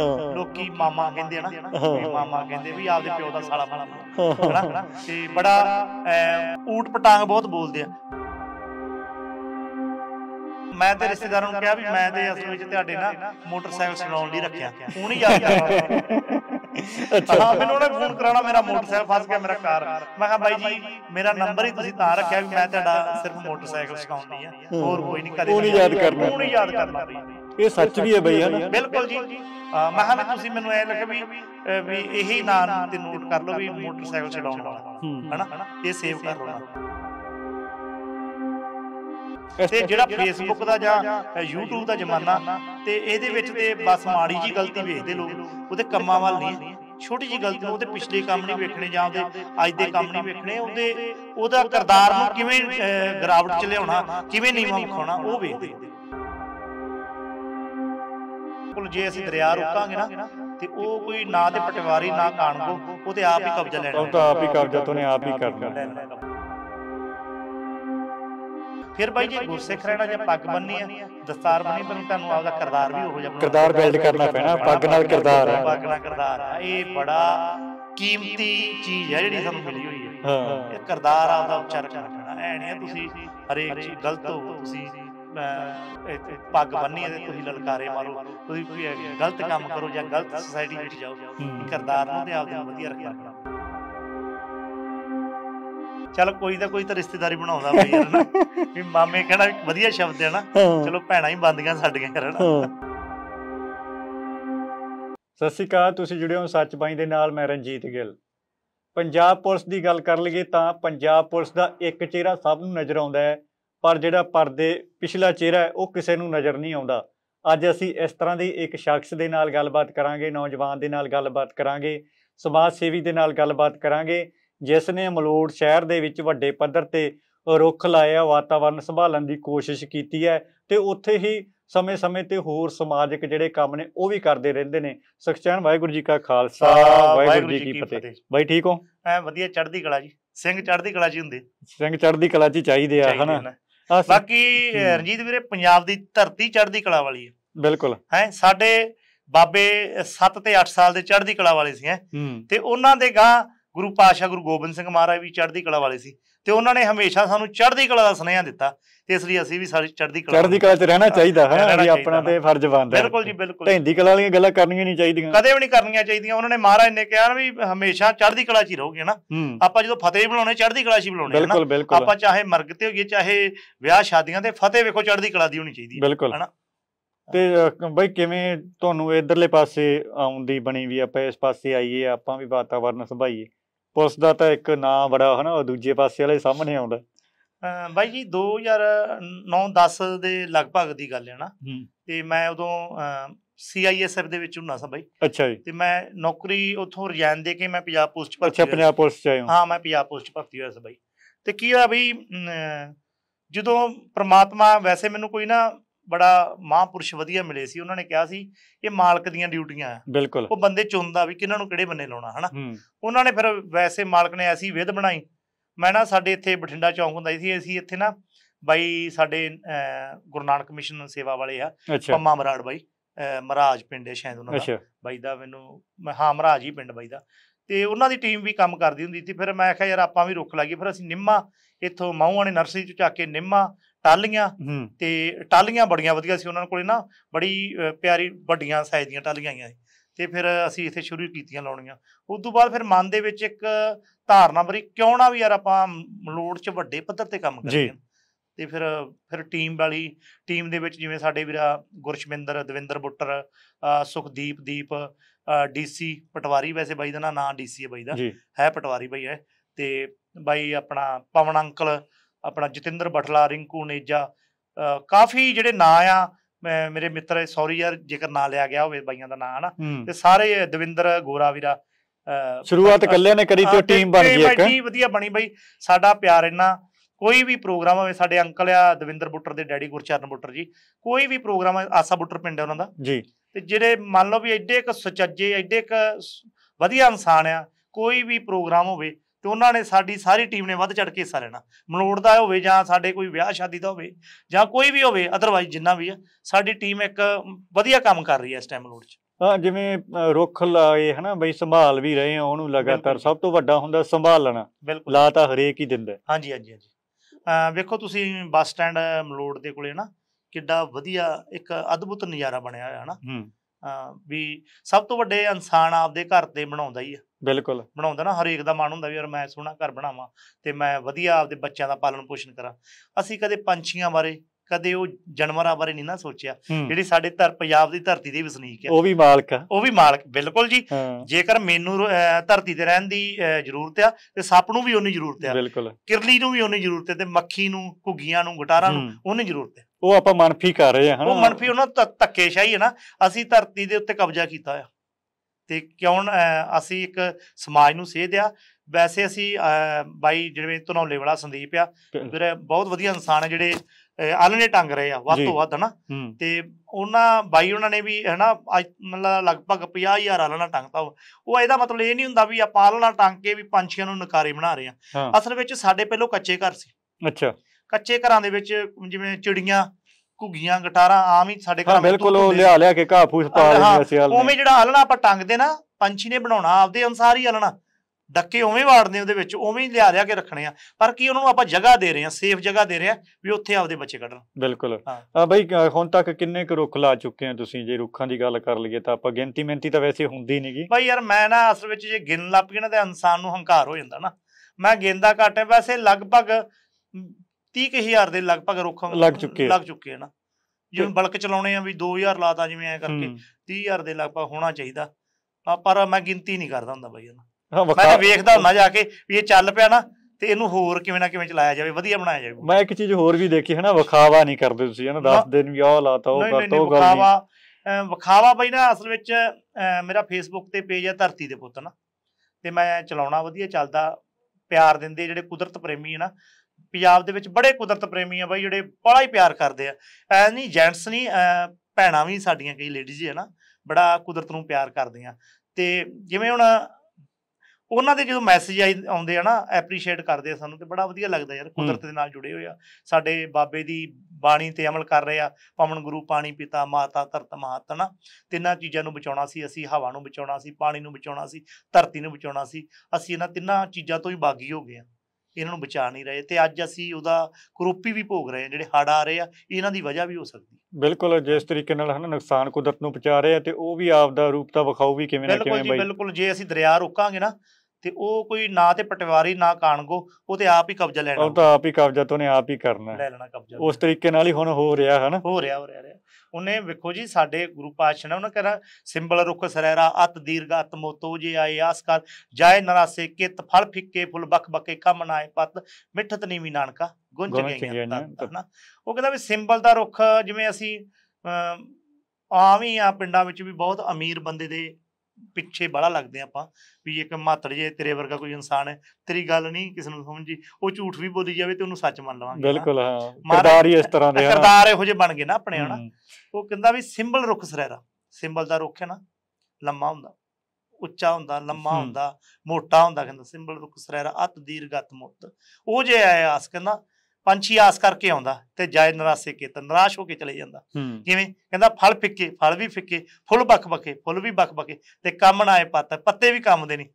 ਲੋਕੀ ਮਾਮਾ ਕਹਿੰਦੇ ਆ ਨਾ ਮਾਮਾ ਕਹਿੰਦੇ ਵੀ ਆਪਦੇ ਪਿਓ ਦਾ ਸਾਲਾ ਬਣਾ ਹਨਾ ਤੇ ਬੜਾ ਊਟ ਪਟਾਂਗ ਬਹੁਤ ਬੋਲਦੇ ਆ ਮੈਂ ਤੇ ਰਿਸ਼ਤੇਦਾਰਾਂ ਨੂੰ ਕਿਹਾ ਵੀ ਮੈਂ ਤੇ ਅਸਲ ਵਿੱਚ ਤੁਹਾਡੇ ਨਾ ਮੋਟਰਸਾਈਕਲ ਸੁਣਾਉਣ ਲਈ ਰੱਖਿਆ ਹੁਣ ਹੀ ਆ ਗਿਆ ਅੱਛਾ ਮੈਨੂੰ ਉਹਨੇ ਫੋਨ ਕਰਾਣਾ ਮੇਰਾ ਮੋਟਰਸਾਈਕਲ ਫਸ ਗਿਆ ਮੇਰਾ ਕਾਰ ਮੈਂ ਕਿਹਾ ਬਾਈ ਜੀ ਮੇਰਾ ਨੰਬਰ ਹੀ ਤੁਸੀਂ ਤਾਂ ਰੱਖਿਆ ਵੀ ਮੈਂ ਤੁਹਾਡਾ ਸਿਰਫ ਮੋਟਰਸਾਈਕਲ ਲਈ ਆ ਹੋਰ ਕੋਈ ਨਹੀਂ ਕਦੇ ਉਹ ਨਹੀਂ ਯਾਦ ਕਰਨਾ ਉਹ ਨਹੀਂ ਯਾਦ ਕਰਨਾ ਇਹ ਸੱਚ ਵੀ ਹੈ ਬਈ ਹਨ ਬਿਲਕੁਲ ਜੀ ਮਹਾਂ ਤੁਸੀਂ ਮੈਨੂੰ ਐ ਲਿਖ ਵੀ ਵੀ ਇਹੀ ਨਾਮ ਤੇ ਨੋਟ ਕਰ ਲਓ ਵੀ ਮੋਟਰਸਾਈਕਲ ਚਲਾਉਣ ਵਾਲਾ ਹਨਾ ਇਹ ਸੇਵ ਕਰ ਲਓ ਤੇ ਜਿਹੜਾ ਫੇਸਬੁੱਕ ਦਾ ਜਾਂ YouTube ਦਾ ਜ਼ਮਾਨਾ ਤੇ ਇਹਦੇ ਵਿੱਚ ਤੇ ਬਸ ਮਾੜੀ ਜੀ ਗਲਤੀ ਵੇਖਦੇ ਲੋਕ ਉਹਦੇ ਕੰਮਾਂ ਵੱਲ ਨਹੀਂ ਛੋਟੀ ਜੀ ਗਲਤੀ ਉਹਦੇ ਪਿਛਲੇ ਕੰਮ ਨਹੀਂ ਵੇਖਣੇ ਜਾਂ ਉਹਦੇ ਅੱਜ ਦੇ ਕੰਮ ਨਹੀਂ ਵੇਖਣੇ ਉਹਦੇ ਉਹਦਾ ਕਰਦਾਰ ਨੂੰ ਕਿਵੇਂ ਗਰਾਵਟ ਚ ਲਿਆਉਣਾ ਕਿਵੇਂ ਨੀਵਾਂ ਖੋਣਾ ਉਹ ਵੇਖਦੇ ਬਿਲਕੁਲ ਜੇ ਅਸੀਂ ਦਰਿਆ ਰੋਕਾਂਗੇ ਨਾ ਤੇ ਉਹ ਕੋਈ ਨਾ ਤੇ ਪਟਵਾਰੀ ਨਾ ਕਾਣਗੋ ਉਹ ਤੇ ਆਪ ਹੀ ਕਬਜ਼ਾ ਲੈਣਾ ਉਹ ਤਾਂ ਆਪ ਹੀ ਕਬਜ਼ਾ ਤੋਂ ਨੇ ਆਪ ਹੀ ਕਰਨਾ ਫਿਰ ਬਾਈ ਜੀ ਗੁਰਸਿੱਖ ਰਹਿਣਾ ਜਾਂ ਪੱਗ ਬੰਨੀ ਆ ਦਸਤਾਰ ਬੰਨੀ ਪਰ ਤੁਹਾਨੂੰ ਆਪਦਾ ਕਰਦਾਰ ਵੀ ਹੋ ਜਾਣਾ ਕਰਦਾਰ ਬਿਲਡ ਕਰਨਾ ਪੈਣਾ ਪੱਗ ਨਾਲ ਕਰਦਾਰ ਹੈ ਪੱਗ ਨਾਲ ਕਰਦਾਰ ਹੈ ਇਹ ਬੜਾ ਕੀਮਤੀ ਚੀਜ਼ ਹੈ ਜਿਹੜੀ ਸਾਨੂੰ ਮਿਲੀ ਹੋਈ ਹੈ ਹਾਂ ਇਹ ਕਰਦਾਰ ਆਪਦਾ ਉਚਾਰ ਕਰਨਾ ਐ ਨਹੀਂ ਤੁਸੀਂ ਹਰੇਕ ਚੀਜ਼ ਗਲਤ ਹੋ ਤੁਸੀਂ ਪੱਗ ਬੰਨੀ ਤੇ ਤੁਸੀਂ ਲਲਕਾਰੇ ਮਾਰੋ ਤੁਸੀਂ ਗਲਤ ਕੰਮ ਕਰੋ ਜਾਂ ਗਲਤ ਸੋਸਾਇਟੀ ਵਿੱਚ ਜਾਓ ਕਰਦਾਰ ਨੂੰ ਤੇ ਆਪਦੇ ਨੂੰ ਵਧੀਆ ਰੱਖਣਾ ਚਲ ਕੋਈ ਤਾਂ ਕੋਈ ਤਾਂ ਰਿਸ਼ਤੇਦਾਰੀ ਬਣਾਉਂਦਾ ਬਈ ਯਾਰ ਨਾ ਵੀ ਮਾਮੇ ਕਹਿਣਾ ਵਧੀਆ ਸ਼ਬਦ ਹੈ ਨਾ ਚਲੋ ਭੈਣਾ ਹੀ ਬੰਦੀਆਂ ਸਾਡੀਆਂ ਯਾਰ ਸਤਿ ਸ਼੍ਰੀ ਅਕਾਲ ਤੁਸੀਂ ਜੁੜੇ ਹੋ ਸੱਚਬਾਈ ਦੇ ਨਾਲ ਮੈਂ ਰਣਜੀਤ ਗਿੱਲ ਪੰਜਾਬ ਪੁਲਿਸ ਦੀ ਗੱਲ ਕਰ ਲਈਏ ਤਾਂ ਪੰਜਾਬ ਪੁਲਿਸ ਦਾ ਇੱਕ ਚਿਹਰਾ ਸਭ ਨੂੰ ਨਜ਼ਰ ਆਉਂਦਾ ਹੈ ਪਰ ਜਿਹੜਾ ਪਰਦੇ ਪਿਛਲਾ ਚਿਹਰਾ ਉਹ ਕਿਸੇ ਨੂੰ ਨਜ਼ਰ ਨਹੀਂ ਆਉਂਦਾ ਅੱਜ ਅਸੀਂ ਇਸ ਤਰ੍ਹਾਂ ਦੇ ਇੱਕ ਸ਼ਖਸ ਦੇ ਨਾਲ ਗੱਲਬਾਤ ਕਰਾਂਗੇ ਨੌਜਵਾਨ ਦੇ ਨਾਲ ਗੱਲਬਾਤ ਕਰਾਂਗੇ ਸਮਾਜ ਸੇਵੀ ਦੇ ਨਾਲ ਗੱਲਬਾਤ ਕਰਾਂਗੇ ਜਿਸ ਨੇ ਮਲੋੜ ਸ਼ਹਿਰ ਦੇ ਵਿੱਚ ਵੱਡੇ ਪੱਧਰ ਤੇ ਰੁੱਖ ਲਾਇਆ ਵਾਤਾਵਰਣ ਸੰਭਾਲਣ ਦੀ ਕੋਸ਼ਿਸ਼ ਕੀਤੀ ਹੈ ਤੇ ਉੱਥੇ ਹੀ ਸਮੇਂ-ਸਮੇਂ ਤੇ ਹੋਰ ਸਮਾਜਿਕ ਜਿਹੜੇ ਕੰਮ ਨੇ ਉਹ ਵੀ ਕਰਦੇ ਰਹਿੰਦੇ ਨੇ ਸਖਚੈਨ ਵਾਹਿਗੁਰੂ ਜੀ ਕਾ ਖਾਲਸਾ ਵਾਹਿਗੁਰੂ ਜੀ ਕੀ ਫਤਿਹ ਬਾਈ ਠੀਕ ਹੋ ਐ ਵਧੀਆ ਚੜ੍ਹਦੀ ਕਲਾ ਜੀ ਸਿੰਘ ਚੜ੍ਹਦੀ ਕਲਾ ਜੀ ਹੁੰਦੇ ਸਿੰਘ ਚੜ੍ਹਦੀ ਕਲਾ ਜੀ ਚਾਹੀਦੇ ਆ ਹਨਾ ਬਾਕੀ ਰਣਜੀਤ ਵੀਰੇ ਪੰਜਾਬ ਦੀ ਧਰਤੀ ਚੜ੍ਹਦੀ ਕਲਾ ਵਾਲੀ ਹੈ ਬਿਲਕੁਲ ਹੈ ਸਾਡੇ ਬਾਬੇ 7 ਤੇ 8 ਸਾਲ ਦੇ ਚੜ੍ਹਦੀ ਕਲਾ ਵਾਲੇ ਸੀ ਹੈ ਤੇ ਉਹਨਾਂ ਦੇ ਗਾਂ ਗੁਰੂ ਪਾਸ਼ਾ ਗੁਰੂ ਗੋਬਿੰਦ ਸਿੰਘ ਮਹਾਰਾਜ ਵੀ ਚੜ੍ਹਦੀ ਕਲਾ ਵਾਲੇ ਸੀ ਤੇ ਉਹਨਾਂ ਨੇ ਹਮੇਸ਼ਾ ਸਾਨੂੰ ਚੜ੍ਹਦੀ ਕਲਾ ਦਾ ਸੁਨੇਹਾ ਦਿੱਤਾ ਤੇ ਇਸ ਲਈ ਅਸੀਂ ਵੀ ਸਾਰੇ ਚੜ੍ਹਦੀ ਕਲਾ ਚੜ੍ਹਦੀ ਕਲਾ 'ਚ ਰਹਿਣਾ ਚਾਹੀਦਾ ਹੈ ਵੀ ਆਪਣਾ ਤੇ ਫਰਜ਼ ਬਣਦਾ ਬਿਲਕੁਲ ਜੀ ਬਿਲਕੁਲ ਢੈਂਦੀ ਕਲਾ ਵਾਲੀਆਂ ਗੱਲਾਂ ਕਰਨੀਆਂ ਨਹੀਂ ਚਾਹੀਦੀਆਂ ਕਦੇ ਵੀ ਨਹੀਂ ਕਰਨੀਆਂ ਚਾਹੀਦੀਆਂ ਉਹਨਾਂ ਨੇ ਮਹਾਰਾਜ ਨੇ ਕਿਹਾ ਵੀ ਹਮੇਸ਼ਾ ਚੜ੍ਹਦੀ ਕਲਾ 'ਚ ਹੀ ਰਹੋਗੇ ਨਾ ਆਪਾਂ ਜਦੋਂ ਫਤਿਹ ਬਣਾਉਣੇ ਚੜ੍ਹਦੀ ਕਲਾ 'ਚ ਹੀ ਬਣਾਉਣੇ ਨਾ ਆਪਾਂ ਚਾਹੇ ਮਰਗ ਤੇ ਹੋਈਏ ਚਾਹੇ ਵਿਆਹ ਸ਼ਾਦੀਆਂ ਤੇ ਫਤਿਹ ਵੇਖੋ ਚੜ੍ਹਦੀ ਕਲਾ ਦੀ ਹੋਣੀ ਚਾਹੀਦੀ ਹੈ ਹਨਾ ਤੇ ਬਈ ਕਿਵੇਂ ਤੁਹਾਨੂੰ ਇਧਰਲੇ ਪਾਸੇ ਆਉਣ ਦੀ ਬਣੀ ਵੀ ਆਪਾਂ ਇਸ ਪਾਸੇ ਆਈਏ ਆਪਾਂ ਵੀ ਵਾਤਾਵਰਨ ਸੰਭਾਈਏ ਪੁਲਿਸ ਦਾ ਤਾਂ ਇੱਕ ਨਾਂ ਬੜਾ ਹਨਾ ਉਹ ਦੂਜੇ ਪਾਸੇ ਵਾਲੇ ਸਾਹਮਣੇ ਆਉਂਦਾ ਬਾਈ ਜੀ 2009-10 ਦੇ ਲਗਭਗ ਦੀ ਗੱਲ ਹੈ ਨਾ ਤੇ ਮੈਂ ਉਦੋਂ ਸੀਆਈਐਸਐਫ ਦੇ ਵਿੱਚ ਹੁੰਨਾ ਸਾਂ ਬਾਈ ਅੱਛਾ ਜੀ ਤੇ ਮੈਂ ਨੌਕਰੀ ਉੱਥੋਂ ਰਿਜ਼ਾਈਨ ਦੇ ਕੇ ਮੈਂ ਪੰਜਾਬ ਪੁਲਿਸ ਚ ਭਰਤੀ ਅੱਛਾ ਪੰਜਾਬ ਪੁਲਿਸ ਚ ਆਇਆ ਹਾਂ ਮੈਂ ਪੰਜਾਬ ਪੁਲਿਸ ਚ ਭਰਤੀ ਹੋਇਆ ਸੀ ਬਾਈ ਤੇ ਕੀ ਹੋਇਆ ਬਈ ਜਦੋਂ ਪ੍ਰਮਾਤਮਾ ਵੈਸੇ ਮੈਨੂੰ ਕੋਈ ਨਾ ਬੜਾ ਮਹਾਪੁਰਸ਼ ਵਧੀਆ ਮਿਲੇ ਸੀ ਉਹਨਾਂ ਨੇ ਕਿਹਾ ਸੀ ਇਹ ਮਾਲਕ ਦੀਆਂ ਡਿਊਟੀਆਂ ਆ ਬਿਲਕੁਲ ਉਹ ਬੰਦੇ ਚੁੰਦਾ ਵੀ ਕਿਹਨਾਂ ਨੂੰ ਕਿਹੜੇ ਬੰਨੇ ਲਾਉਣਾ ਹਨਾ ਉਹਨਾਂ ਨੇ ਫਿਰ ਵੈਸੇ ਮਾਲਕ ਨੇ ਐਸੀ ਵਿਧ ਬਣਾਈ ਮੈਂ ਨਾ ਸਾਡੇ ਇੱਥੇ ਬਠਿੰਡਾ ਚੌਂਕ ਹੁੰਦਾ ਸੀ ਅਸੀਂ ਇੱਥੇ ਨਾ ਬਾਈ ਸਾਡੇ ਗੁਰੂ ਨਾਨਕ ਮਿਸ਼ਨ ਸੇਵਾ ਵਾਲੇ ਆ ਪੰਮਾ ਮਰਾੜ ਬਾਈ ਮਹਾਰਾਜ ਪਿੰਡ ਹੈ ਸ਼ਾਇਦ ਉਹਨਾਂ ਦਾ ਬਾਈ ਦਾ ਮੈਨੂੰ ਹਾਂ ਮਹਾਰਾਜ ਹੀ ਪਿੰਡ ਬਾਈ ਦਾ ਤੇ ਉਹਨਾਂ ਦੀ ਟੀਮ ਵੀ ਕੰਮ ਕਰਦੀ ਹੁੰਦੀ ਸੀ ਫਿਰ ਮੈਂ ਕਿਹਾ ਯਾਰ ਆਪਾਂ ਵੀ ਰੁੱਖ ਲਾਈਏ ਫਿਰ ਅਸੀਂ ਨਿੰਮਾ ਇੱਥੋਂ ਮਾਉਂ ਵਾਲੇ ਨਰਸਰੀ ਚੋਂ ਚੱਕ ਕੇ ਨਿੰਮਾ ਟਾਲੀਆਂ ਤੇ ਟਾਲੀਆਂ ਬੜੀਆਂ ਵਧੀਆ ਸੀ ਉਹਨਾਂ ਕੋਲੇ ਨਾ ਬੜੀ ਪਿਆਰੀ ਵੱਡੀਆਂ ਸਾਈਜ਼ ਦੀਆਂ ਟਾਲੀਆਂ ਆਈਆਂ ਸੀ ਤੇ ਫਿਰ ਅਸੀਂ ਇੱਥੇ ਸ਼ੁਰੂ ਕੀਤੀਆਂ ਲਾਉਣੀਆਂ ਉਸ ਤੋਂ ਬਾਅਦ ਫਿਰ ਮਨ ਦੇ ਵਿੱਚ ਇੱਕ ਧਾਰਨਾ ਬਰੀ ਕਿਉਂ ਨਾ ਵੀ ਯਾਰ ਆਪਾਂ ਮਲੋੜ 'ਚ ਵੱਡੇ ਪੱਧਰ ਤੇ ਕੰਮ ਕਰੀਏ ਤੇ ਫਿਰ ਫਿਰ ਟੀਮ ਵਾਲੀ ਟੀਮ ਦੇ ਵਿੱਚ ਜਿਵੇਂ ਸਾਡੇ ਵੀਰਾ ਗੁਰਸ਼ਮਿੰਦਰ ਦਵਿੰਦਰ ਬੁੱਟਰ ਸੁਖਦੀਪ ਦੀਪ ਡੀਸੀ ਪਟਵਾਰੀ ਵੈਸੇ ਬਾਈ ਦਾ ਨਾਂ ਡੀਸੀ ਹੈ ਬਾਈ ਦਾ ਹੈ ਪਟਵਾਰੀ ਬਾਈ ਹੈ ਤੇ ਬਾਈ ਆਪਣਾ ਪਵਨ ਅੰਕਲ ਆਪਣਾ ਜਤਿੰਦਰ ਬਠਲਾ ਰਿੰਕੂ ਨੇਜਾ ਕਾਫੀ ਜਿਹੜੇ ਨਾਂ ਆ ਮੇਰੇ ਮਿੱਤਰ ਸੌਰੀ ਯਾਰ ਜੇਕਰ ਨਾਂ ਲਿਆ ਗਿਆ ਹੋਵੇ ਬਾਈਆਂ ਦਾ ਨਾਂ ਹਨਾ ਤੇ ਸਾਰੇ ਦਵਿੰਦਰ ਗੋਰਾ ਵੀਰਾ ਸ਼ੁਰੂਆਤ ਇਕੱਲੇ ਨੇ ਕਰੀ ਤੇ ਟੀਮ ਬਣ ਗਈ ਇੱਕ ਜੀ ਵਧੀਆ ਬਣੀ ਬਈ ਸਾਡਾ ਪਿਆਰ ਇੰਨਾ ਕੋਈ ਵੀ ਪ੍ਰੋਗਰਾਮ ਹੋਵੇ ਸਾਡੇ ਅੰਕਲ ਆ ਦਵਿੰਦਰ ਬੁੱਟਰ ਦੇ ਡੈਡੀ ਗੁਰਚਰਨ ਬੁੱਟਰ ਜੀ ਕੋਈ ਵੀ ਪ੍ਰੋਗਰਾਮ ਆਸਾ ਬੁੱਟਰ ਪਿੰਡ ਉਹਨਾਂ ਦਾ ਜੀ ਤੇ ਜਿਹੜੇ ਮੰਨ ਲਓ ਵੀ ਐਡੇ ਇੱਕ ਸੁਚੱਜੇ ਐਡੇ ਇੱਕ ਵਧੀਆ ਇਨਸਾਨ ਆ ਕੋਈ ਵੀ ਪ੍ਰੋਗਰਾਮ ਹੋਵੇ ਤੇ ਉਹਨਾਂ ਨੇ ਸਾਡੀ ਸਾਰੀ ਟੀਮ ਨੇ ਵੱਧ ਚੜ ਕੇ ਹਿੱਸਾ ਲੈਣਾ ਮਨੋੜ ਦਾ ਹੋਵੇ ਜਾਂ ਸਾਡੇ ਕੋਈ ਵਿਆਹ ਸ਼ਾਦੀ ਦਾ ਹੋਵੇ ਜਾਂ ਕੋਈ ਵੀ ਹੋਵੇ ਅਦਰਵਾਈਜ਼ ਜਿੰਨਾ ਵੀ ਆ ਸਾਡੀ ਟੀਮ ਇੱਕ ਵਧੀਆ ਕੰਮ ਕਰ ਰਹੀ ਹੈ ਇਸ ਟਾਈਮ ਮਨੋੜ 'ਚ ਹਾਂ ਜਿਵੇਂ ਰੁੱਖ ਲਾਏ ਹਨਾ ਬਈ ਸੰਭਾਲ ਵੀ ਰਹੇ ਆ ਉਹਨੂੰ ਲਗਾਤਾਰ ਸਭ ਤੋਂ ਵੱਡਾ ਹੁੰਦਾ ਸੰਭਾਲਣਾ ਲਾ ਤਾਂ ਹਰੇਕ ਹੀ ਦਿੰਦਾ ਹਾਂਜੀ ਹਾਂਜੀ ਹਾਂਜੀ ਵੇਖੋ ਤੁਸੀਂ ਬੱਸ ਸਟੈਂਡ ਮਲੋੜ ਦੇ ਕੋਲੇ ਨਾ ਕਿੱਡਾ ਵਧੀਆ ਇੱਕ ਅਦਭੁਤ ਨਜ਼ਾਰਾ ਬਣਿਆ ਹੋਇਆ ਹਨਾ ਵੀ ਸਭ ਤੋਂ ਵੱਡੇ ਇਨਸਾਨ ਆਪਦੇ ਘਰ ਤੇ ਬਣਾਉਂਦਾ ਹੀ ਆ ਬਿਲਕੁਲ ਬਣਾਉਂਦਾ ਨਾ ਹਰੇਕ ਦਾ ਮਨ ਹੁੰਦਾ ਵੀ ਯਾਰ ਮੈਂ ਸੋਹਣਾ ਘਰ ਬਣਾਵਾਂ ਤੇ ਮੈਂ ਵਧੀਆ ਆਪਦੇ ਬੱਚਿਆਂ ਦਾ ਪਾਲਣ ਪੋਸ਼ਣ ਕਰਾਂ ਅਸੀਂ ਕਦੇ ਪੰਛੀਆਂ ਬਾਰੇ ਕਦੇ ਉਹ ਜਾਨਵਰਾਂ ਬਾਰੇ ਨਹੀਂ ਨਾ ਸੋਚਿਆ ਜਿਹੜੀ ਸਾਡੇ ਧਰ ਪੰਜਾਬ ਦੀ ਧਰਤੀ ਦੇ ਵਸਨੀਕ ਹੈ ਉਹ ਵੀ ਮਾਲਕ ਆ ਉਹ ਵੀ ਮਾਲਕ ਬਿਲਕੁਲ ਜੀ ਜੇਕਰ ਮੈਨੂੰ ਧਰਤੀ ਤੇ ਰਹਿਣ ਦੀ ਜ਼ਰੂਰਤ ਆ ਤੇ ਸੱਪ ਨੂੰ ਵੀ ਉਹਨੀ ਜ਼ਰੂਰਤ ਆ ਬਿਲਕੁਲ ਕਿਰਲੀ ਨੂੰ ਵੀ ਉਹਨੀ ਜ਼ਰੂਰਤ ਹੈ ਤੇ ਮੱਖੀ ਨੂੰ ਘੁੱਗੀਆਂ ਨੂੰ ਗਟਾਰਾਂ ਨੂੰ ਉਹਨੀ ਜ਼ਰੂਰਤ ਹੈ ਉਹ ਆਪਾਂ ਮਨਫੀ ਕਰ ਰਹੇ ਆ ਹਨਾ ਉਹ ਮਨਫੀ ਉਹਨਾਂ ਸ਼ਾਹੀ ਹੈ ਨਾ ਅਸੀਂ ਧਰਤੀ ਦੇ ਉੱਤੇ ਕਬਜ਼ਾ ਕੀਤਾ ਹੋਇਆ ਤੇ ਕਿਉਂ ਅਸੀਂ ਇੱਕ ਸਮਾਜ ਨੂੰ ਸੇਧ ਆ ਵੈਸੇ ਅਸੀਂ ਬਾਈ ਜਿਹੜੇ ਧਨੌਲੇ ਵਾਲਾ ਸੰਦੀਪ ਆ ਫਿਰ ਬਹੁਤ ਵਧੀਆ ਇਨਸਾਨ ਆ ਜਿਹੜੇ ਆਲਣੇ ਟੰਗ ਰਹੇ ਆ ਵੱਧ ਤੋਂ ਵੱਧ ਹਨਾ ਤੇ ਉਹਨਾਂ ਬਾਈ ਉਹਨਾਂ ਨੇ ਵੀ ਹਨਾ ਅੱਜ ਮਤਲਬ ਲਗਭਗ 50000 ਆਲਣਾ ਟੰਗਤਾ ਉਹ ਇਹਦਾ ਮਤਲਬ ਇਹ ਨਹੀਂ ਹੁੰਦਾ ਵੀ ਆਪਾਂ ਆਲਣਾ ਟੰਗ ਕੇ ਵੀ ਪੰਛੀਆਂ ਨੂੰ ਨਕਾਰੇ ਬਣਾ ਰਹੇ ਆ ਅਸਲ ਵਿੱਚ ਸਾਡੇ ਪਹਿਲੋਂ ਕੱਚੇ ਘਰ ਸੀ ਅੱਛਾ ਕੱਚੇ ਘਰਾਂ ਦੇ ਵਿੱਚ ਜਿਵੇਂ ਚਿੜੀਆਂ ਘੁੱਗੀਆਂ ਗਟਾਰਾਂ ਆਮ ਹੀ ਸਾਡੇ ਘਰਾਂ ਵਿੱਚ ਬਿਲਕੁਲ ਉਹ ਲਿਆ ਲਿਆ ਕੇ ਘਾਹ ਫੂਸ ਪਾ ਲੈਂਦੇ ਸਿਆਲ ਨੇ ਉਵੇਂ ਜਿਹੜਾ ਹਲਣਾ ਆਪਾਂ ਟੰਗਦੇ ਨਾ ਪੰਛੀ ਨੇ ਬਣਾਉਣਾ ਆਪਦੇ ਅਨਸਾਰ ਹੀ ਹਲਣਾ ਡੱਕੇ ਉਵੇਂ ਵਾੜਨੇ ਉਹਦੇ ਵਿੱਚ ਉਵੇਂ ਹੀ ਲਿਆ ਲਿਆ ਕੇ ਰੱਖਣੇ ਆ ਪਰ ਕੀ ਉਹਨਾਂ ਨੂੰ ਆਪਾਂ ਜਗ੍ਹਾ ਦੇ ਰਹੇ ਆ ਸੇਫ ਜਗ੍ਹਾ ਦੇ ਰਹੇ ਆ ਵੀ ਉੱਥੇ ਆਪਦੇ ਬੱਚੇ ਕੱਢਣ ਬਿਲਕੁਲ ਆ ਬਈ ਹੁਣ ਤੱਕ ਕਿੰਨੇ ਕੁ ਰੁੱਖ ਲਾ ਚੁੱਕੇ ਆ ਤੁਸੀਂ ਜੇ ਰੁੱਖਾਂ ਦੀ ਗੱਲ ਕਰ ਲਈਏ ਤਾਂ ਆਪਾਂ ਗਿਣਤੀ ਮਿੰਤੀ ਤਾਂ ਵੈਸੇ ਹੁੰਦੀ ਨਹੀਂਗੀ ਬਈ ਯਾਰ ਮੈਂ ਨਾ ਅਸਲ ਵਿੱਚ ਜੇ ਗਿਣ ਲੱਪੀਆਂ ਤਾਂ ਇਨਸਾਨ ਨੂੰ ਹੰਕਾਰ ਹੋ ਜਾਂਦਾ ਨਾ ਮੈਂ ਗਿੰਦਾ ਘੱਟ ਵੈਸੇ ਲਗਭਗ 30000 ਦੇ ਲਗਭਗ ਰੁੱਖਾਂ ਲੱਗ ਚੁੱਕੇ ਲੱਗ ਚੁੱਕੇ ਹਨ ਜਿਵੇਂ ਬਲਕ ਚਲਾਉਣੇ ਆ ਵੀ 2000 ਲਾਤਾ ਜਿਵੇਂ ਐ ਕਰਕੇ 30000 ਦੇ ਲਗਭਗ ਹੋਣਾ ਚਾਹੀਦਾ ਪਰ ਮੈਂ ਗਿਣਤੀ ਨਹੀਂ ਕਰਦਾ ਹੁੰਦਾ ਬਾਈ ਇਹਨਾਂ ਮੈਂ ਵੇਖਦਾ ਹੁੰਦਾ ਜਾ ਕੇ ਵੀ ਇਹ ਚੱਲ ਪਿਆ ਨਾ ਤੇ ਇਹਨੂੰ ਹੋਰ ਕਿਵੇਂ ਨਾ ਕਿਵੇਂ ਚਲਾਇਆ ਜਾਵੇ ਵਧੀਆ ਬਣਾਇਆ ਜਾਵੇ ਮੈਂ ਇੱਕ ਚੀਜ਼ ਹੋਰ ਵੀ ਦੇਖੀ ਹੈ ਨਾ ਵਿਖਾਵਾ ਨਹੀਂ ਕਰਦੇ ਤੁਸੀਂ ਨਾ 10 ਦਿਨ ਵੀ ਆਹ ਲਾਤਾ ਉਹ ਕਰਤਾ ਉਹ ਗੱਲ ਨਹੀਂ ਵਿਖਾਵਾ ਬਈ ਨਾ ਅਸਲ ਵਿੱਚ ਮੇਰਾ ਫੇਸਬੁੱਕ ਤੇ ਪੇਜ ਹੈ ਧਰਤੀ ਦੇ ਪੁੱਤ ਨਾ ਤੇ ਮੈਂ ਚਲਾਉਣਾ ਵਧੀਆ ਚੱਲਦਾ ਪਿਆਰ ਦਿੰਦੇ ਜਿਹੜੇ ਕੁਦਰਤ ਪ੍ਰੇਮੀ ਹੈ ਨਾ ਪੰਜਾਬ ਦੇ ਵਿੱਚ ਬੜੇ ਕੁਦਰਤ ਪ੍ਰੇਮੀ ਆ ਬਾਈ ਜਿਹੜੇ ਬੜਾ ਹੀ ਪਿਆਰ ਕਰਦੇ ਆ ਐ ਨਹੀਂ ਜੈਂਟਸ ਨਹੀਂ ਭੈਣਾਂ ਵੀ ਸਾਡੀਆਂ ਕਈ ਲੇਡੀਜ਼ ਹੈ ਨਾ ਬੜਾ ਕੁਦਰਤ ਨੂੰ ਪਿਆਰ ਕਰਦੀਆਂ ਤੇ ਜਿਵੇਂ ਹੁਣ ਉਹਨਾਂ ਦੇ ਜਦੋਂ ਮੈਸੇਜ ਆਉਂਦੇ ਆ ਨਾ ਐਪਰੀਸ਼ੀਏਟ ਕਰਦੇ ਆ ਸਾਨੂੰ ਤੇ ਬੜਾ ਵਧੀਆ ਲੱਗਦਾ ਯਾਰ ਕੁਦਰਤ ਦੇ ਨਾਲ ਜੁੜੇ ਹੋਏ ਆ ਸਾਡੇ ਬਾਬੇ ਦੀ ਬਾਣੀ ਤੇ ਅਮਲ ਕਰ ਰਹੇ ਆ ਪਵਨ ਗੁਰੂ ਪਾਣੀ ਪਿਤਾ ਮਾਤਾ ਧਰਤ ਮਹਤ ਨਾ ਤਿੰਨਾਂ ਚੀਜ਼ਾਂ ਨੂੰ ਬਚਾਉਣਾ ਸੀ ਅਸੀਂ ਹਵਾ ਨੂੰ ਬਚਾਉਣਾ ਸੀ ਪਾਣੀ ਨੂੰ ਬਚਾਉਣਾ ਸੀ ਧਰਤੀ ਨੂੰ ਬਚਾਉਣਾ ਸੀ ਅਸੀਂ ਇਹਨਾਂ ਤਿੰਨਾਂ ਚੀਜ਼ਾਂ ਤੋਂ ਹੀ ਬਾਗੀ ਹੋ ਗਏ ਆ ਇਹਨਾਂ ਨੂੰ ਬਚਾ ਨਹੀਂ ਰਹੇ ਤੇ ਅੱਜ ਅਸੀਂ ਉਹਦਾ ਕਰੋਪੀ ਵੀ ਭੋਗ ਰਹੇ ਹਾਂ ਜਿਹੜੇ ਹੜ ਆ ਰਹੇ ਆ ਇਹਨਾਂ ਦੀ ਵਜ੍ਹਾ ਵੀ ਹੋ ਸਕਦੀ ਬਿਲਕੁਲ ਜਿਸ ਤਰੀਕੇ ਨਾਲ ਹਨ ਨੁਕਸਾਨ ਕੁਦਰਤ ਨੂੰ ਪਹੁੰਚਾ ਰਹੇ ਆ ਤੇ ਉਹ ਵੀ ਆਪ ਦਾ ਰੂਪ ਤਾਂ ਵਿਖਾਉ ਵੀ ਕਿਵੇਂ ਨਾ ਕਿਵੇਂ ਬਾਈ ਬਿਲਕੁਲ ਜੇ ਅਸੀਂ ਦਰਿਆ ਰੋਕਾਂਗੇ ਨਾ ਤੇ ਉਹ ਕੋਈ ਨਾ ਤੇ ਪਟਵਾਰੀ ਨਾ ਕਾਣਗੋ ਉਹ ਤੇ ਆਪ ਹੀ ਕਬਜ਼ਾ ਲੈਣਾ ਉਹ ਤਾਂ ਆਪ ਹੀ ਕਬਜ਼ਾ ਤੋਂ ਨੇ ਆਪ ਹੀ ਕਰਨਾ ਲੈ ਲੈਣਾ ਕਬਜ਼ਾ ਉਸ ਤਰੀਕੇ ਨਾਲ ਹੀ ਹੁਣ ਹੋ ਰਿਹਾ ਹਨ ਹੋ ਰਿਹਾ ਹੋ ਰਿਹਾ ਉਹਨੇ ਵੇਖੋ ਜੀ ਸਾਡੇ ਗੁਰੂ ਪਾਤਸ਼ਾਹ ਨੇ ਉਹਨਾਂ ਕਹਿੰਦਾ ਸਿੰਬਲ ਰੁੱਖ ਸਰੈਰਾ ਅਤ ਦੀਰਘ ਅਤ ਮੋਤੋ ਜੇ ਆਏ ਆਸਕਰ ਜਾਏ ਨਰਾਸੇ ਕਿਤ ਫਲ ਫਿੱਕੇ ਫੁੱਲ ਬਖ ਬਕੇ ਕੰਮ ਨਾਏ ਪਤ ਮਿੱਠਤ ਨੀਵੀ ਨਾਨਕਾ ਗੁੰਜ ਗਏ ਨਾ ਉਹ ਕਹਿੰਦਾ ਵੀ ਸਿੰਬਲ ਦਾ ਰੁੱਖ ਜਿਵੇਂ ਅਸੀਂ ਆਮ ਹੀ ਆ ਪਿੰਡਾਂ ਵਿੱਚ ਵੀ ਬਹੁਤ ਅਮੀਰ ਬੰਦੇ ਦੇ ਪਿੱਛੇ ਬੜਾ ਲੱਗਦੇ ਆਪਾਂ ਵੀ ਇੱਕ ਮਾਤੜ ਜੇ ਤੇਰੇ ਵਰਗਾ ਕੋਈ ਇਨਸਾਨ ਹੈ ਤੇਰੀ ਗੱਲ ਨਹੀਂ ਕਿਸੇ ਨੂੰ ਸਮਝੀ ਉਹ ਝੂਠ ਵੀ ਬੋਲੀ ਜਾਵੇ ਤੇ ਉਹਨੂੰ ਸੱਚ ਮੰਨ ਲਵਾਂਗੇ ਬਿਲਕੁਲ ਹਾਂ ਕਰਦਾਰ ਹੀ ਇਸ ਤਰ੍ਹਾਂ ਦੇ ਹਨ ਕਰਦਾਰ ਇਹੋ ਜੇ ਬਣ ਗਏ ਨਾ ਆਪਣੇ ਹਣਾ ਉਹ ਕਹਿੰਦਾ ਵੀ ਸਿੰਬਲ ਰੁੱਖ ਸਰੇਰਾ ਸਿੰਬਲ ਦਾ ਰੁੱਖ ਹੈ ਨਾ ਲੰਮਾ ਹੁੰਦਾ ਉੱਚਾ ਹੁੰਦਾ ਲੰਮਾ ਹੁੰਦਾ ਮੋਟਾ ਹੁੰਦਾ ਕਹਿੰਦਾ ਸਿੰਬਲ ਰੁੱਖ ਸਰੇਰਾ ਅਤ ਦੀਰਗਤ ਮੁੱਤ ਉਹ ਜੇ ਆਇਆ ਆਸ ਕਹਿੰਦਾ ਪੰਛੀ ਆਸ ਕਰਕੇ ਆਉਂਦਾ ਤੇ ਜਾਇ ਨਰਾਸੇ ਕੇ ਤੇ ਨਰਾਸ਼ ਹੋ ਕੇ ਚਲੇ ਜਾਂਦਾ ਜਿਵੇਂ ਕਹਿੰਦਾ ਫਲ ਫਿੱਕੇ ਫਲ ਵੀ ਫਿੱਕੇ ਫੁੱਲ ਬਖ ਬਕੇ ਫੁੱਲ ਵੀ ਬਖ ਬਕੇ ਤੇ ਕੰਮ ਨਾ ਆਏ ਪੱਤ ਪੱਤੇ ਵੀ ਕੰਮ ਦੇ ਨਹੀਂ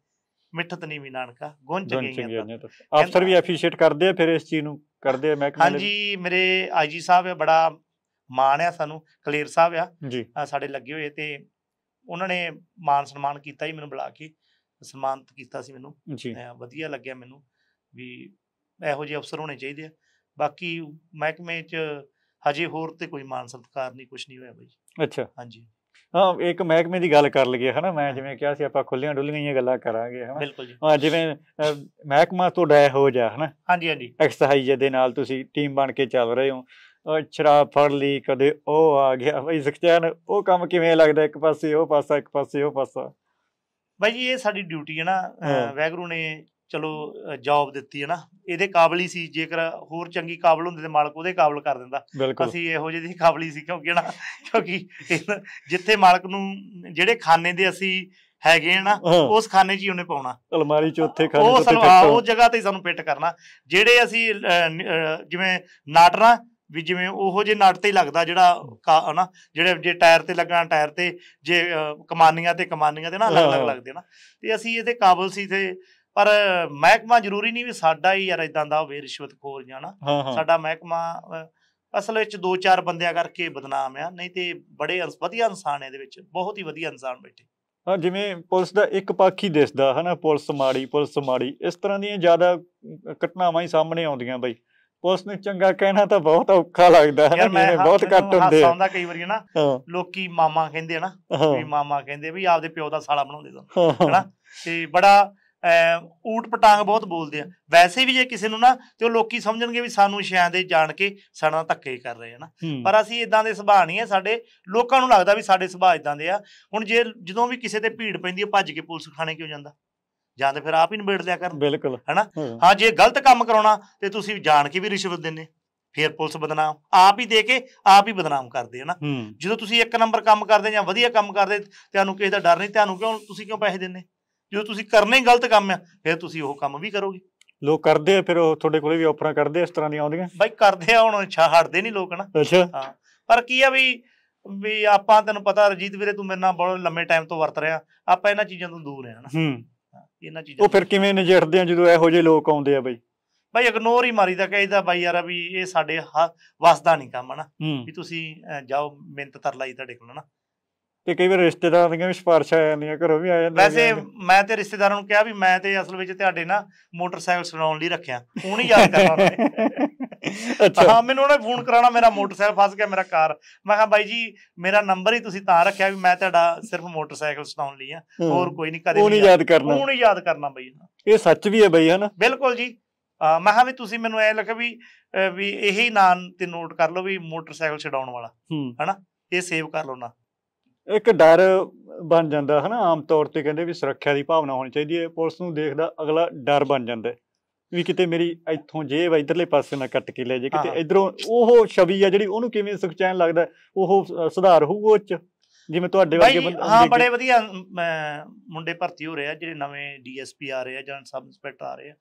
ਮਿੱਠਤ ਨਹੀਂ ਵੀ ਨਾਨਕਾ ਗੁੰਚ ਗਈਆਂ ਅਫਸਰ ਵੀ ਐਫੀਸ਼ੀਏਟ ਕਰਦੇ ਆ ਫਿਰ ਇਸ ਚੀਜ਼ ਨੂੰ ਕਰਦੇ ਆ ਮਹਿਕਮੇ ਹਾਂਜੀ ਮੇਰੇ ਆਈਜੀ ਸਾਹਿਬ ਆ ਬੜਾ ਮਾਣ ਆ ਸਾਨੂੰ ਕਲੇਰ ਸਾਹਿਬ ਆ ਸਾਡੇ ਲੱਗੇ ਹੋਏ ਤੇ ਉਹਨਾਂ ਨੇ ਮਾਨ ਸਨਮਾਨ ਕੀਤਾ ਹੀ ਮੈਨੂੰ ਬੁਲਾ ਕੇ ਸਨਮਾਨਿਤ ਕੀਤਾ ਸੀ ਮੈਨੂੰ ਵਧੀਆ ਲੱਗਿਆ ਮੈਨੂੰ ਵੀ ਇਹੋ ਜਿਹੇ ਅਫਸਰ ਹੋਣੇ ਚਾਹੀਦੇ ਆ ਬਾਕੀ ਮਹਿਕਮੇ 'ਚ ਹਜੇ ਹੋਰ ਤੇ ਕੋਈ ਮਾਨ ਸਤਕਾਰ ਨਹੀਂ ਕੁਝ ਨਹੀਂ ਹੋਇਆ ਬਾਈ ਅੱਛਾ ਹਾਂਜੀ ਹਾਂ ਇੱਕ ਮਹਿਕਮੇ ਦੀ ਗੱਲ ਕਰ ਲਈਏ ਹਨਾ ਮੈਂ ਜਿਵੇਂ ਕਿਹਾ ਸੀ ਆਪਾਂ ਖੁੱਲੀਆਂ ਡੁੱਲੀਆਂ ਗੱਲਾਂ ਕਰਾਂਗੇ ਹਨਾ ਬਿਲਕੁਲ ਜੀ ਹਾਂ ਜਿਵੇਂ ਮਹਿਕਮਾ ਤੋਂ ਡੈ ਹੋ ਜਾ ਹਨਾ ਹਾਂਜੀ ਹਾਂਜੀ ਐਕਸਰਸਾਈਜ਼ ਦੇ ਨਾਲ ਤੁਸੀਂ ਟੀਮ ਬਣ ਕੇ ਚੱਲ ਰਹੇ ਹੋ ਅਛਰਾ ਫੜ ਲਈ ਕਦੇ ਉਹ ਆ ਗਿਆ ਬਾਈ ਜ਼ਖਤਿਆਨ ਉਹ ਕੰਮ ਕਿਵੇਂ ਲੱਗਦਾ ਇੱਕ ਪਾਸੇ ਉਹ ਪਾਸਾ ਇੱਕ ਪਾਸੇ ਉਹ ਪਾਸਾ ਬਾਈ ਜੀ ਇਹ ਸਾਡੀ ਡਿਊਟੀ ਹੈ ਨਾ ਵੈਗਰੂ ਨੇ ਚਲੋ ਜੌਬ ਦਿੱਤੀ ਹੈ ਨਾ ਇਹਦੇ ਕਾਬਲ ਹੀ ਸੀ ਜੇਕਰ ਹੋਰ ਚੰਗੀ ਕਾਬਲ ਹੁੰਦੇ ਤੇ ਮਾਲਕ ਉਹਦੇ ਕਾਬਲ ਕਰ ਦਿੰਦਾ ਅਸੀਂ ਇਹੋ ਜਿਹੇ ਦੀ ਕਾਬਲ ਹੀ ਸੀ ਕਿਉਂਕਿ ਨਾ ਕਿਉਂਕਿ ਜਿੱਥੇ ਮਾਲਕ ਨੂੰ ਜਿਹੜੇ ਖਾਨੇ ਦੇ ਅਸੀਂ ਹੈਗੇ ਆ ਨਾ ਉਸ ਖਾਨੇ 'ਚ ਹੀ ਉਹਨੇ ਪਾਉਣਾ ਅਲਮਾਰੀ 'ਚ ਉੱਥੇ ਖਾਨੇ ਤੋਂ ਫਿੱਟ ਉਹ ਜਗ੍ਹਾ ਤੇ ਸਾਨੂੰ ਫਿੱਟ ਕਰਨਾ ਜਿਹੜੇ ਅਸੀਂ ਜਿਵੇਂ ਨਾਟਰਾ ਵੀ ਜਿਵੇਂ ਉਹੋ ਜੇ ਨਾਟ ਤੇ ਲੱਗਦਾ ਜਿਹੜਾ ਹਨਾ ਜਿਹੜੇ ਜੇ ਟਾਇਰ ਤੇ ਲੱਗਣਾ ਟਾਇਰ ਤੇ ਜੇ ਕਮਾਨੀਆਂ ਤੇ ਕਮਾਨੀਆਂ ਤੇ ਨਾ ਅਲੱਗ-ਅਲੱਗ ਲੱਗਦੇ ਨਾ ਤੇ ਅਸੀਂ ਇਹਦੇ ਕਾਬਲ ਸੀ ਤੇ ਪਰ ਮਹਿਕਮਾ ਜ਼ਰੂਰੀ ਨਹੀਂ ਵੀ ਸਾਡਾ ਹੀ ਯਾਰ ਇਦਾਂ ਦਾ ਹੋਵੇ ਰਿਸ਼ਵਤਖੋਰ ਜਾਣਾ ਸਾਡਾ ਮਹਿਕਮਾ ਅਸਲ ਵਿੱਚ ਦੋ ਚਾਰ ਬੰਦਿਆਂ ਕਰਕੇ ਬਦਨਾਮ ਆ ਨਹੀਂ ਤੇ ਬੜੇ ਵਧੀਆ ਇਨਸਾਨ ਇਹਦੇ ਵਿੱਚ ਬਹੁਤ ਹੀ ਵਧੀਆ ਇਨਸਾਨ ਬੈਠੇ ਹਾਂ ਜਿਵੇਂ ਪੁਲਿਸ ਦਾ ਇੱਕ ਪੱਖ ਹੀ ਦਿਸਦਾ ਹਨਾ ਪੁਲਿਸ ਮਾੜੀ ਪੁਲਿਸ ਮਾੜੀ ਇਸ ਤਰ੍ਹਾਂ ਦੀਆਂ ਜ਼ਿਆਦਾ ਘਟਨਾਵਾਂ ਹੀ ਸਾਹਮਣੇ ਆਉਂਦੀਆਂ ਬਈ ਪੁਲਿਸ ਨੂੰ ਚੰਗਾ ਕਹਿਣਾ ਤਾਂ ਬਹੁਤ ਔਖਾ ਲੱਗਦਾ ਹੈ ਨਾ ਬਹੁਤ ਘੱਟ ਹੁੰਦੇ ਆ ਸੌਂਦਾ ਕਈ ਵਾਰੀ ਨਾ ਲੋਕੀ ਮਾਮਾ ਕਹਿੰਦੇ ਨਾ ਵੀ ਮਾਮਾ ਕਹਿੰਦੇ ਵੀ ਆਪਦੇ ਪਿਓ ਦਾ ਸਾਲਾ ਬਣਾਉਂਦੇ ਸਨ ਹਨਾ ਤੇ ਬੜਾ ਊਟ ਪਟਾਂਗ ਬਹੁਤ ਬੋਲਦੇ ਆ ਵੈਸੇ ਵੀ ਜੇ ਕਿਸੇ ਨੂੰ ਨਾ ਤੇ ਉਹ ਲੋਕੀ ਸਮਝਣਗੇ ਵੀ ਸਾਨੂੰ ਸ਼ਿਆਂ ਦੇ ਜਾਣ ਕੇ ਸਾਡਾ ਧੱਕੇ ਕਰ ਰਹੇ ਹਨ ਪਰ ਅਸੀਂ ਇਦਾਂ ਦੇ ਸੁਭਾਅ ਨਹੀਂ ਆ ਸਾਡੇ ਲੋਕਾਂ ਨੂੰ ਲੱਗਦਾ ਵੀ ਸਾਡੇ ਸੁਭਾਅ ਇਦਾਂ ਦੇ ਆ ਹੁਣ ਜੇ ਜਦੋਂ ਵੀ ਕਿਸੇ ਤੇ ਭੀੜ ਪੈਂਦੀ ਹੈ ਭੱਜ ਕੇ ਪੁਲਿਸ ਖਾਣੇ ਕਿਉਂ ਜਾਂਦਾ ਜਾਂ ਤੇ ਫਿਰ ਆਪ ਹੀ ਨਿਬੇੜ ਲਿਆ ਕਰਨ ਬਿਲਕੁਲ ਹੈਨਾ ਹਾਂ ਜੇ ਗਲਤ ਕੰਮ ਕਰਾਉਣਾ ਤੇ ਤੁਸੀਂ ਜਾਣ ਕੇ ਵੀ ਰਿਸ਼ਵਤ ਦਿੰਨੇ ਫਿਰ ਪੁਲਿਸ ਬਦਨਾਮ ਆਪ ਹੀ ਦੇ ਕੇ ਆਪ ਹੀ ਬਦਨਾਮ ਕਰਦੇ ਹਨਾ ਜਦੋਂ ਤੁਸੀਂ ਇੱਕ ਨੰਬਰ ਕੰਮ ਕਰਦੇ ਜਾਂ ਵਧੀਆ ਕੰਮ ਕਰਦੇ ਤੁਹਾਨੂੰ ਕਿਸੇ ਦਾ ਡਰ ਨਹੀਂ ਤੁਹਾਨੂੰ ਕਿਉਂ ਤੁਸੀਂ ਕਿਉਂ ਪੈਸੇ ਦਿੰਨੇ ਜੇ ਤੁਸੀਂ ਕਰਨੇ ਗਲਤ ਕੰਮ ਆ ਫਿਰ ਤੁਸੀਂ ਉਹ ਕੰਮ ਵੀ ਕਰੋਗੇ ਲੋਕ ਕਰਦੇ ਆ ਫਿਰ ਉਹ ਤੁਹਾਡੇ ਕੋਲੇ ਵੀ ਆਫਰਾਂ ਕਰਦੇ ਇਸ ਤਰ੍ਹਾਂ ਦੀਆਂ ਆਉਂਦੀਆਂ ਬਾਈ ਕਰਦੇ ਆ ਹੁਣ ਛਾ ਹਟਦੇ ਨਹੀਂ ਲੋਕ ਨਾ ਅੱਛਾ ਹਾਂ ਪਰ ਕੀ ਆ ਵੀ ਵੀ ਆਪਾਂ ਤੈਨੂੰ ਪਤਾ ਰਜੀਤ ਵੀਰੇ ਤੂੰ ਮੇਰੇ ਨਾਲ ਬਹੁਤ ਲੰਮੇ ਟਾਈਮ ਤੋਂ ਵਰਤ ਰਿਹਾ ਆਪਾਂ ਇਹਨਾਂ ਚੀਜ਼ਾਂ ਤੋਂ ਦੂਰ ਆ ਨਾ ਹੂੰ ਇਹਨਾਂ ਚੀਜ਼ਾਂ ਉਹ ਫਿਰ ਕਿਵੇਂ ਨਜਿੱਠਦੇ ਆ ਜਦੋਂ ਇਹੋ ਜਿਹੇ ਲੋਕ ਆਉਂਦੇ ਆ ਬਾਈ ਬਾਈ ਇਗਨੋਰ ਹੀ ਮਾਰੀਦਾ ਕਹਿੰਦਾ ਬਾਈ ਯਾਰ ਵੀ ਇਹ ਸਾਡੇ ਵਸਦਾ ਨਹੀਂ ਕੰਮ ਨਾ ਵੀ ਤੁਸੀਂ ਜਾਓ ਮਿੰਤ ਤਰ ਲਈ ਤੁਹਾਡੇ ਕੋਲ ਨਾ ਕਿ ਕਈ ਵਾਰ ਰਿਸ਼ਤੇਦਾਰਾਂ ਦੀਆਂ ਵੀ ਸਪਾਰਸ਼ਾਂ ਆ ਜਾਂਦੀਆਂ ਘਰੋਂ ਵੀ ਆ ਜਾਂਦੀਆਂ ਵੈਸੇ ਮੈਂ ਤੇ ਰਿਸ਼ਤੇਦਾਰਾਂ ਨੂੰ ਕਿਹਾ ਵੀ ਮੈਂ ਤੇ ਅਸਲ ਵਿੱਚ ਤੁਹਾਡੇ ਨਾ ਮੋਟਰਸਾਈਕਲ ਸੁਣਾਉਣ ਲਈ ਰੱਖਿਆ ਉਹ ਨਹੀਂ ਯਾਦ ਕਰਨਾ ਅੱਛਾ ਹਾਂ ਮੈਨੂੰ ਉਹਨੇ ਫੋਨ ਕਰਾਉਣਾ ਮੇਰਾ ਮੋਟਰਸਾਈਕਲ ਫਸ ਗਿਆ ਮੇਰਾ ਕਾਰ ਮੈਂ ਕਿਹਾ ਬਾਈ ਜੀ ਮੇਰਾ ਨੰਬਰ ਹੀ ਤੁਸੀਂ ਤਾਂ ਰੱਖਿਆ ਵੀ ਮੈਂ ਤੁਹਾਡਾ ਸਿਰਫ ਮੋਟਰਸਾਈਕਲ ਸੁਣਾਉਣ ਲਈ ਆ ਹੋਰ ਕੋਈ ਨਹੀਂ ਕਦੇ ਉਹ ਨਹੀਂ ਯਾਦ ਕਰਨਾ ਉਹ ਨਹੀਂ ਯਾਦ ਕਰਨਾ ਬਾਈ ਇਹ ਸੱਚ ਵੀ ਹੈ ਬਾਈ ਹਨਾ ਬਿਲਕੁਲ ਜੀ ਮੈਂ ਕਿਹਾ ਵੀ ਤੁਸੀਂ ਮੈਨੂੰ ਐ ਲਿਖ ਵੀ ਵੀ ਇਹੀ ਨਾਮ ਤੇ ਨੋਟ ਕਰ ਲਓ ਵੀ ਮੋਟਰਸਾਈਕਲ ਛਡਾਉਣ ਵਾਲਾ ਹਨਾ ਇਹ ਸੇਵ ਕਰ ਲਓ ਨਾ ਇੱਕ ਡਰ ਬਣ ਜਾਂਦਾ ਹਨਾ ਆਮ ਤੌਰ ਤੇ ਕਹਿੰਦੇ ਵੀ ਸੁਰੱਖਿਆ ਦੀ ਭਾਵਨਾ ਹੋਣੀ ਚਾਹੀਦੀ ਹੈ ਪੁਲਿਸ ਨੂੰ ਦੇਖਦਾ ਅਗਲਾ ਡਰ ਬਣ ਜਾਂਦਾ ਵੀ ਕਿਤੇ ਮੇਰੀ ਇੱਥੋਂ ਜੇਬ ਇਧਰਲੇ ਪਾਸੇ ਨਾ ਕੱਟ ਕੇ ਲੈ ਜੇ ਕਿਤੇ ਇਧਰੋਂ ਉਹ ਛਵੀ ਆ ਜਿਹੜੀ ਉਹਨੂੰ ਕਿਵੇਂ ਸੁਖਚੈਨ ਲੱਗਦਾ ਉਹ ਸੁਧਾਰ ਹੋਊਗਾ ਉੱਚ ਜਿਵੇਂ ਤੁਹਾਡੇ ਵਰਗੇ ਬੰਦੇ ਹਾਂ ਬੜੇ ਵਧੀਆ ਮੁੰਡੇ ਭਰਤੀ ਹੋ ਰਹੇ ਆ ਜਿਹੜੇ ਨਵੇਂ ਡੀਐਸਪੀ ਆ ਰਹੇ ਆ ਜਾਂ ਸਬ ਇੰਸਪੈਕਟਰ ਆ ਰਹੇ ਆ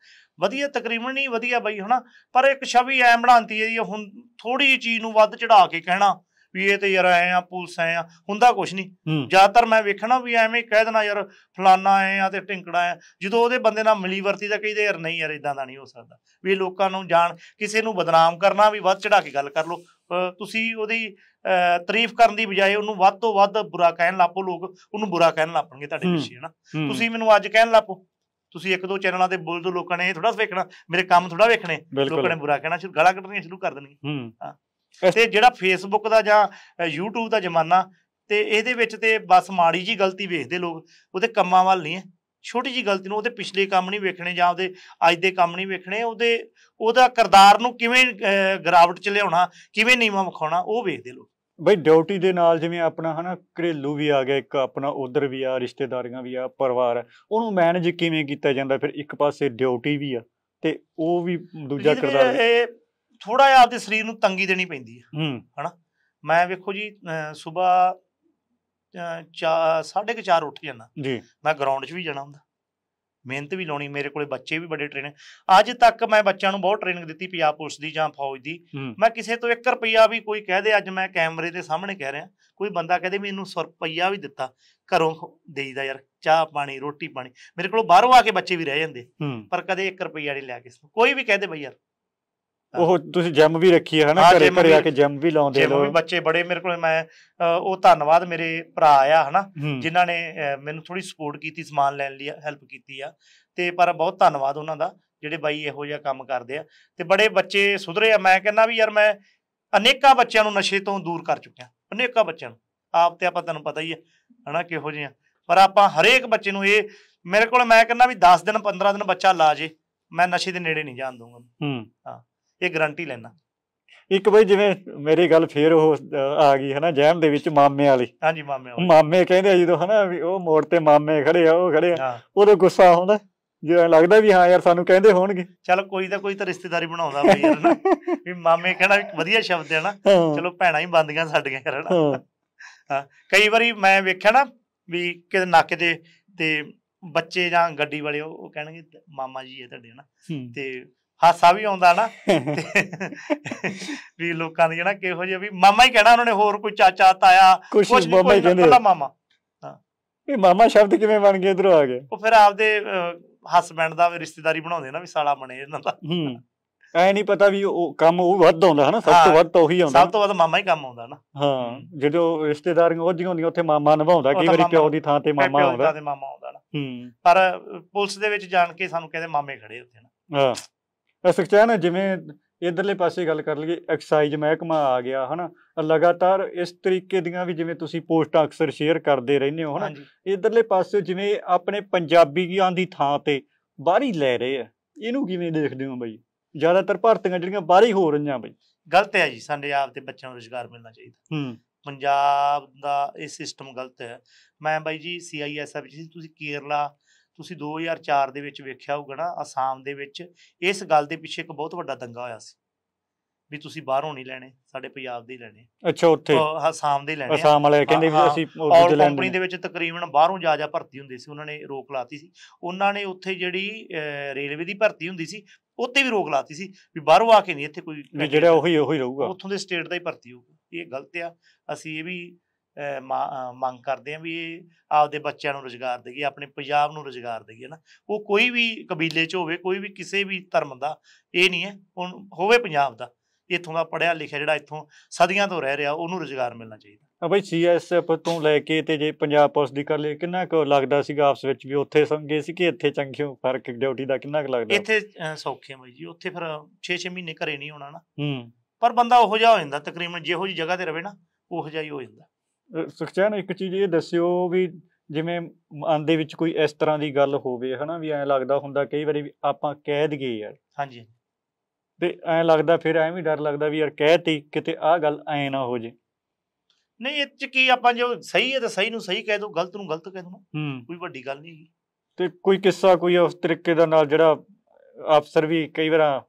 ਵਧੀਆ ਤਕਰੀਬਨ ਨਹੀਂ ਵਧੀਆ ਬਈ ਹਨਾ ਪਰ ਇੱਕ ਛਵੀ ਐ ਬਣਾਉਂਦੀ ਹੈ ਜੀ ਹੁਣ ਥੋੜੀ ਜੀ ਚੀਜ਼ ਨੂੰ ਵੱਧ ਚੜਾ ਕੇ ਕਹਿਣਾ ਵੀ ਇਹ ਤੇ ਯਾਰ ਆਏ ਆ ਪੁਲਿਸ ਆਏ ਆ ਹੁੰਦਾ ਕੁਛ ਨਹੀਂ ਜ਼ਿਆਦਾਤਰ ਮੈਂ ਵੇਖਣਾ ਵੀ ਐਵੇਂ ਕਹਿ ਦੇਣਾ ਯਾਰ ਫਲਾਨਾ ਐ ਆ ਤੇ ਟਿੰਕੜਾ ਐ ਜਦੋਂ ਉਹਦੇ ਬੰਦੇ ਨਾਲ ਮਿਲੀ ਵਰਤੀ ਤਾਂ ਕਹਿੰਦੇ ਯਾਰ ਨਹੀਂ ਯਾਰ ਇਦਾਂ ਦਾ ਨਹੀਂ ਹੋ ਸਕਦਾ ਵੀ ਲੋਕਾਂ ਨੂੰ ਜਾਣ ਕਿਸੇ ਨੂੰ ਬਦਨਾਮ ਕਰਨਾ ਵੀ ਵੱਧ ਚੜਾ ਕੇ ਗੱਲ ਕਰ ਲੋ ਤੁਸੀਂ ਉਹਦੀ ਤਾਰੀਫ ਕਰਨ ਦੀ ਬਜਾਏ ਉਹਨੂੰ ਵੱਧ ਤੋਂ ਵੱਧ ਬੁਰਾ ਕਹਿਣ ਲੱਪੋ ਲੋਕ ਉਹਨੂੰ ਬੁਰਾ ਕਹਿਣ ਲੱਪਣਗੇ ਤੁਹਾਡੇ ਪਿੱਛੇ ਹਨਾ ਤੁਸੀਂ ਮੈਨੂੰ ਅੱਜ ਕਹਿਣ ਲੱਪੋ ਤੁਸੀਂ ਇੱਕ ਦੋ ਚੈਨਲਾਂ ਦੇ ਬੋਲ ਦੋ ਲੋਕਾਂ ਨੇ ਇਹ ਥੋੜਾ ਵੇਖਣਾ ਮੇਰੇ ਕੰਮ ਥੋੜਾ ਵੇਖਣੇ ਲੋਕਾਂ ਨੇ ਬੁਰਾ ਕਹਿਣਾ ਸ਼ੁਰੂ ਗਾਲਾਂ ਕੱਢਣੀਆਂ ਸ਼ੁਰੂ ਕਰ ਦੇਣਗੇ ਹਾਂ ਤੇ ਜਿਹੜਾ ਫੇਸਬੁੱਕ ਦਾ ਜਾਂ YouTube ਦਾ ਜ਼ਮਾਨਾ ਤੇ ਇਹਦੇ ਵਿੱਚ ਤੇ ਬਸ ਮਾੜੀ ਜੀ ਗਲਤੀ ਵੇਖਦੇ ਲੋਕ ਉਹਦੇ ਕੰਮਾਂ ਵੱਲ ਨਹੀਂ ਛੋਟੀ ਜੀ ਗਲਤੀ ਨੂੰ ਉਹਦੇ ਪਿਛਲੇ ਕੰਮ ਨਹੀਂ ਵੇਖਣੇ ਜਾਂ ਉਹਦੇ ਅੱਜ ਦੇ ਕੰਮ ਨਹੀਂ ਵੇਖਣੇ ਉਹਦੇ ਉਹਦਾ ਕਰਤਾਰ ਨੂੰ ਕਿਵੇਂ ਗਰਾਵਟ ਚ ਲਿਆਉਣਾ ਕਿਵੇਂ ਨੀਵਾ ਵਿਖਾਉਣਾ ਉਹ ਵੇਖਦੇ ਲੋਕ ਬਈ ਡਿਊਟੀ ਦੇ ਨਾਲ ਜਿਵੇਂ ਆਪਣਾ ਹਨਾ ਘਰੇਲੂ ਵੀ ਆ ਗਿਆ ਇੱਕ ਆਪਣਾ ਉਧਰ ਵੀ ਆ ਰਿਸ਼ਤੇਦਾਰੀਆਂ ਵੀ ਆ ਪਰਿਵਾਰ ਉਹਨੂੰ ਮੈਨੇਜ ਕਿਵੇਂ ਕੀਤਾ ਜਾਂਦਾ ਫਿਰ ਇੱਕ ਪਾਸੇ ਡਿਊਟੀ ਵੀ ਆ ਤੇ ਉਹ ਵੀ ਦੂਜਾ ਕਰਦਾ ਇਹ ਥੋੜਾ ਜਿਹਾ ਆਪਦੇ ਸਰੀਰ ਨੂੰ ਤੰਗੀ ਦੇਣੀ ਪੈਂਦੀ ਹੈ ਹਣਾ ਮੈਂ ਵੇਖੋ ਜੀ ਸਵੇਰ 4:30 ਉੱਠ ਜਾਂਦਾ ਜੀ ਮੈਂ ਗਰਾਊਂਡ 'ਚ ਵੀ ਜਾਣਾ ਹੁੰਦਾ ਮਿਹਨਤ ਵੀ ਲਾਉਣੀ ਮੇਰੇ ਕੋਲੇ ਬੱਚੇ ਵੀ ਬੜੇ ਟ੍ਰੇਨਿੰਗ ਅੱਜ ਤੱਕ ਮੈਂ ਬੱਚਿਆਂ ਨੂੰ ਬਹੁਤ ਟ੍ਰੇਨਿੰਗ ਦਿੱਤੀ ਪੰਜਾਬ ਪੁਲਿਸ ਦੀ ਜਾਂ ਫੌਜ ਦੀ ਮੈਂ ਕਿਸੇ ਤੋਂ 1 ਰੁਪਿਆ ਵੀ ਕੋਈ ਕਹਿ ਦੇ ਅੱਜ ਮੈਂ ਕੈਮਰੇ ਦੇ ਸਾਹਮਣੇ ਕਹਿ ਰਿਹਾ ਕੋਈ ਬੰਦਾ ਕਹਦੇ ਮੈਨੂੰ 100 ਰੁਪਿਆ ਵੀ ਦਿੱਤਾ ਘਰੋਂ ਦੇਈਦਾ ਯਾਰ ਚਾਹ ਪਾਣੀ ਰੋਟੀ ਪਾਣੀ ਮੇਰੇ ਕੋਲ ਬਾਹਰੋਂ ਆ ਕੇ ਬੱਚੇ ਵੀ ਰਹਿ ਜਾਂਦੇ ਪਰ ਕਦੇ 1 ਰੁਪਿਆ ਨਹੀਂ ਲਿਆ ਕਿਸੇ ਕੋਈ ਵੀ ਕਹਦੇ ਬਈ ਯਾਰ ਉਹ ਤੁਸੀਂ ਜਿਮ ਵੀ ਰੱਖੀ ਹੈ ਹਨਾ ਘਰੇ ਘਰੇ ਆ ਕੇ ਜਿਮ ਵੀ ਲਾਉਂਦੇ ਲੋ ਜਿਮ ਵੀ ਬੱਚੇ ਬੜੇ ਮੇਰੇ ਕੋਲ ਮੈਂ ਉਹ ਧੰਨਵਾਦ ਮੇਰੇ ਭਰਾ ਆ ਹਨਾ ਜਿਨ੍ਹਾਂ ਨੇ ਮੈਨੂੰ ਥੋੜੀ ਸਪੋਰਟ ਕੀਤੀ ਸਮਾਨ ਲੈਣ ਲਈ ਹੈਲਪ ਕੀਤੀ ਆ ਤੇ ਪਰ ਬਹੁਤ ਧੰਨਵਾਦ ਉਹਨਾਂ ਦਾ ਜਿਹੜੇ ਬਾਈ ਇਹੋ ਜਿਹਾ ਕੰਮ ਕਰਦੇ ਆ ਤੇ ਬੜੇ ਬੱਚੇ ਸੁਧਰੇ ਆ ਮੈਂ ਕਹਿੰਦਾ ਵੀ ਯਾਰ ਮੈਂ ਅਨੇਕਾਂ ਬੱਚਿਆਂ ਨੂੰ ਨਸ਼ੇ ਤੋਂ ਦੂਰ ਕਰ ਚੁੱਕਿਆ ਅਨੇਕਾਂ ਬੱਚਿਆਂ ਨੂੰ ਆਪ ਤੇ ਆਪਾਂ ਤੁਹਾਨੂੰ ਪਤਾ ਹੀ ਹੈ ਹਨਾ ਕਿਹੋ ਜਿਹਾ ਪਰ ਆਪਾਂ ਹਰੇਕ ਬੱਚੇ ਨੂੰ ਇਹ ਮੇਰੇ ਕੋਲ ਮੈਂ ਕਹਿੰਦਾ ਵੀ 10 ਦਿਨ 15 ਦਿਨ ਬੱਚਾ ਲਾ ਜੇ ਮੈਂ ਨਸ਼ੇ ਦੇ ਨੇੜੇ ਨਹੀਂ ਜਾਣ ਦੂੰਗਾ ਹੂੰ ਹਾਂ ਇਹ ਗਾਰੰਟੀ ਲੈਣਾ ਇੱਕ ਵਾਰ ਜਿਵੇਂ ਮੇਰੀ ਗੱਲ ਫੇਰ ਉਹ ਆ ਗਈ ਹੈ ਨਾ ਜਹਿਮ ਦੇ ਵਿੱਚ ਮਾਮੇ ਵਾਲੀ ਹਾਂਜੀ ਮਾਮੇ ਵਾਲੀ ਮਾਮੇ ਕਹਿੰਦੇ ਆ ਜਦੋਂ ਹਨਾ ਵੀ ਉਹ ਮੋੜ ਤੇ ਮਾਮੇ ਖੜੇ ਆ ਉਹ ਖੜੇ ਆ ਉਹਦੇ ਗੁੱਸਾ ਹੁੰਦਾ ਜਿਵੇਂ ਲੱਗਦਾ ਵੀ ਹਾਂ ਯਾਰ ਸਾਨੂੰ ਕਹਿੰਦੇ ਹੋਣਗੇ ਚਲ ਕੋਈ ਤਾਂ ਕੋਈ ਤਾਂ ਰਿਸ਼ਤੇਦਾਰੀ ਬਣਾਉਂਦਾ ਬਈ ਯਾਰ ਨਾ ਵੀ ਮਾਮੇ ਕਹਿਣਾ ਵਧੀਆ ਸ਼ਬਦ ਹੈ ਨਾ ਚਲੋ ਭੈਣਾ ਹੀ ਬੰਦੀਆਂ ਸਾਡੀਆਂ ਯਾਰ ਹਾਂ ਕਈ ਵਾਰੀ ਮੈਂ ਵੇਖਿਆ ਨਾ ਵੀ ਕਿਤੇ ਨਾਕੇ ਤੇ ਤੇ ਬੱਚੇ ਜਾਂ ਗੱਡੀ ਵਾਲੇ ਉਹ ਕਹਿਣਗੇ ਮਾਮਾ ਜੀ ਇਹ ਤੁਹਾਡੇ ਨਾ ਤੇ ਹਾਸਾ ਵੀ ਆਉਂਦਾ ਨਾ ਵੀ ਲੋਕਾਂ ਦੀ ਜਿਹੜਾ ਕਿਹੋ ਜਿਹਾ ਵੀ ਮਾਮਾ ਹੀ ਕਹਿਣਾ ਉਹਨਾਂ ਨੇ ਹੋਰ ਕੋਈ ਚਾਚਾ ਤਾਇਆ ਕੁਝ ਨਹੀਂ ਕੋਈ ਕਹਿੰਦੇ ਮਾਮਾ ਇਹ ਮਾਮਾ ਸ਼ਬਦ ਕਿਵੇਂ ਬਣ ਗਿਆ ਇਧਰੋਂ ਆ ਗਿਆ ਉਹ ਫਿਰ ਆਪਦੇ ਹਸਬੰਡ ਦਾ ਵੀ ਰਿਸ਼ਤੇਦਾਰੀ ਬਣਾਉਂਦੇ ਨਾ ਵੀ ਸਾਲਾ ਬਣੇ ਇਹਨਾਂ ਦਾ ਹੂੰ ਐ ਨਹੀਂ ਪਤਾ ਵੀ ਉਹ ਕੰਮ ਉਹ ਵੱਧ ਆਉਂਦਾ ਹਨਾ ਸਭ ਤੋਂ ਵੱਧ ਤਾਂ ਉਹੀ ਆਉਂਦਾ ਸਭ ਤੋਂ ਵੱਧ ਮਾਮਾ ਹੀ ਕੰਮ ਆਉਂਦਾ ਨਾ ਹਾਂ ਜਦੋਂ ਰਿਸ਼ਤੇਦਾਰੀਆਂ ਉਹ ਜੀ ਹੁੰਦੀਆਂ ਉੱਥੇ ਮਾਮਾ ਨਿਭਾਉਂਦਾ ਕਈ ਵਾਰੀ ਪਿਓ ਦੀ ਥਾਂ ਤੇ ਮਾਮਾ ਆਉਂਦਾ ਪਿਓ ਦੀ ਤੇ ਮਾਮਾ ਆਉਂਦਾ ਨਾ ਹੂੰ ਪਰ ਪੁਲਿਸ ਦੇ ਵਿੱਚ ਜਾਣ ਕੇ ਸਾਨੂੰ ਕਹਿੰਦੇ ਮਾਮੇ ਖੜੇ ਉੱਥੇ ਨਾ ਹਾਂ ਸਖਚੈਨ ਜਿਵੇਂ ਇਧਰਲੇ ਪਾਸੇ ਗੱਲ ਕਰ ਲਈਏ ਐਕਸਾਈਜ਼ ਮਹਿਕਮਾ ਆ ਗਿਆ ਹਨਾ ਲਗਾਤਾਰ ਇਸ ਤਰੀਕੇ ਦੀਆਂ ਵੀ ਜਿਵੇਂ ਤੁਸੀਂ ਪੋਸਟਾਂ ਅਕਸਰ ਸ਼ੇਅਰ ਕਰਦੇ ਰਹਿੰਦੇ ਹੋ ਹਨਾ ਇਧਰਲੇ ਪਾਸੇ ਜਿਵੇਂ ਆਪਣੇ ਪੰਜਾਬੀਆਂ ਦੀ ਥਾਂ ਤੇ ਬਾਹਰੀ ਲੈ ਰਹੇ ਆ ਇਹਨੂੰ ਕਿਵੇਂ ਦੇਖਦੇ ਹੋ ਬਈ ਜ਼ਿਆਦਾਤਰ ਭਾਰਤੀਆਂ ਜਿਹੜੀਆਂ ਬਾਹਰੀ ਹੋ ਰਹੀਆਂ ਬਈ ਗਲਤ ਹੈ ਜੀ ਸਾਡੇ ਆਪ ਦੇ ਬੱਚਿਆਂ ਨੂੰ ਰੋਜ਼ਗਾਰ ਮਿਲਣਾ ਚਾਹੀਦਾ ਹੂੰ ਪੰਜਾਬ ਦਾ ਇਹ ਸਿਸਟਮ ਗਲਤ ਹੈ ਮੈਂ ਬਾਈ ਜੀ ਸੀਆਈਐਸਐਫ ਜੀ ਤੁਸੀਂ ਕੇਰਲਾ ਤੁਸੀਂ 2004 ਦੇ ਵਿੱਚ ਵੇਖਿਆ ਹੋਊਗਾ ਨਾ ਆਸਾਮ ਦੇ ਵਿੱਚ ਇਸ ਗੱਲ ਦੇ ਪਿੱਛੇ ਇੱਕ ਬਹੁਤ ਵੱਡਾ ਦੰਗਾ ਹੋਇਆ ਸੀ ਵੀ ਤੁਸੀਂ ਬਾਹਰੋਂ ਨਹੀਂ ਲੈਣੇ ਸਾਡੇ ਪੰਜਾਬ ਦੇ ਹੀ ਲੈਣੇ ਅੱਛਾ ਉੱਥੇ ਆਸਾਮ ਦੇ ਲੈਣੇ ਆਸਾਮ ਵਾਲੇ ਕਹਿੰਦੇ ਵੀ ਅਸੀਂ ਔਰ ਕੰਪਨੀ ਦੇ ਵਿੱਚ ਤਕਰੀਬਨ ਬਾਹਰੋਂ ਜਾ ਜਾ ਭਰਤੀ ਹੁੰਦੀ ਸੀ ਉਹਨਾਂ ਨੇ ਰੋਕ ਲਾਤੀ ਸੀ ਉਹਨਾਂ ਨੇ ਉੱਥੇ ਜਿਹੜੀ ਰੇਲਵੇ ਦੀ ਭਰਤੀ ਹੁੰਦੀ ਸੀ ਉੱਥੇ ਵੀ ਰੋਕ ਲਾਤੀ ਸੀ ਵੀ ਬਾਹਰੋਂ ਆ ਕੇ ਨਹੀਂ ਇੱਥੇ ਕੋਈ ਜਿਹੜਾ ਉਹੀ ਉਹੀ ਰਹੂਗਾ ਉੱਥੋਂ ਦੇ ਸਟੇਟ ਦਾ ਹੀ ਭਰਤੀ ਹੋਊਗਾ ਇਹ ਗਲਤ ਆ ਅਸੀਂ ਇਹ ਵੀ ਮੰਗ ਕਰਦੇ ਆ ਵੀ ਆਪਦੇ ਬੱਚਿਆਂ ਨੂੰ ਰੋਜ਼ਗਾਰ ਦੇਈਏ ਆਪਣੇ ਪੰਜਾਬ ਨੂੰ ਰੋਜ਼ਗਾਰ ਦੇਈਏ ਨਾ ਉਹ ਕੋਈ ਵੀ ਕਬੀਲੇ 'ਚ ਹੋਵੇ ਕੋਈ ਵੀ ਕਿਸੇ ਵੀ ਧਰਮ ਦਾ ਇਹ ਨਹੀਂ ਹੈ ਹੁਣ ਹੋਵੇ ਪੰਜਾਬ ਦਾ ਇੱਥੋਂ ਦਾ ਪੜਿਆ ਲਿਖਿਆ ਜਿਹੜਾ ਇੱਥੋਂ ਸਦੀਆਂ ਤੋਂ ਰਹਿ ਰਿਹਾ ਉਹਨੂੰ ਰੋਜ਼ਗਾਰ ਮਿਲਣਾ ਚਾਹੀਦਾ ਆ ਬਈ ਸੀਐਸਐਫ ਤੋਂ ਲੈ ਕੇ ਤੇ ਜੇ ਪੰਜਾਬ ਪੁਲਿਸ ਦੀ ਕਰ ਲਈ ਕਿੰਨਾ ਕੁ ਲੱਗਦਾ ਸੀਗਾ ਆਪਸ ਵਿੱਚ ਵੀ ਉੱਥੇ ਸੰਗੇ ਸੀ ਕਿ ਇੱਥੇ ਚੰਗਿਓ ਫਰਕ ਡਿਊਟੀ ਦਾ ਕਿੰਨਾ ਕੁ ਲੱਗਦਾ ਇੱਥੇ ਸੌਖੇ ਬਈ ਜੀ ਉੱਥੇ ਫਿਰ 6-6 ਮਹੀਨੇ ਘਰੇ ਨਹੀਂ ਹੋਣਾ ਨਾ ਹੂੰ ਪਰ ਬੰਦਾ ਉਹੋ ਜਿਹਾ ਹੋ ਜਾਂਦਾ ਤਕਰੀਬਨ ਜਿਹੋ ਜੀ ਜਗ੍ਹਾ ਤੇ ਰਵੇ ਨਾ ਉਹੋ ਜਿਹਾ ਹੀ ਹੋ ਜਾਂਦਾ ਸੁਖਚੈਨ ਇੱਕ ਚੀਜ਼ ਇਹ ਦੱਸਿਓ ਵੀ ਜਿਵੇਂ ਮਨ ਦੇ ਵਿੱਚ ਕੋਈ ਇਸ ਤਰ੍ਹਾਂ ਦੀ ਗੱਲ ਹੋਵੇ ਹਨਾ ਵੀ ਐਂ ਲੱਗਦਾ ਹੁੰਦਾ ਕਈ ਵਾਰੀ ਆਪਾਂ ਕਹਿ ਦਈਏ ਯਾਰ ਹਾਂਜੀ ਤੇ ਐਂ ਲੱਗਦਾ ਫਿਰ ਐਵੇਂ ਡਰ ਲੱਗਦਾ ਵੀ ਯਾਰ ਕਹਿਤੀ ਕਿਤੇ ਆਹ ਗੱਲ ਐਂ ਨਾ ਹੋ ਜੇ ਨਹੀਂ ਇਹ ਚ ਕੀ ਆਪਾਂ ਜੋ ਸਹੀ ਹੈ ਤਾਂ ਸਹੀ ਨੂੰ ਸਹੀ ਕਹਿ ਦੋ ਗਲਤ ਨੂੰ ਗਲਤ ਕਹਿ ਦੋ ਨਾ ਕੋਈ ਵੱਡੀ ਗੱਲ ਨਹੀਂ ਤੇ ਕੋਈ ਕਿੱਸਾ ਕੋਈ ਉਸ ਤਰੀਕੇ ਦਾ ਨਾਲ ਜਿਹੜਾ ਅਫਸਰ ਵੀ ਕਈ ਵਾਰਾਂ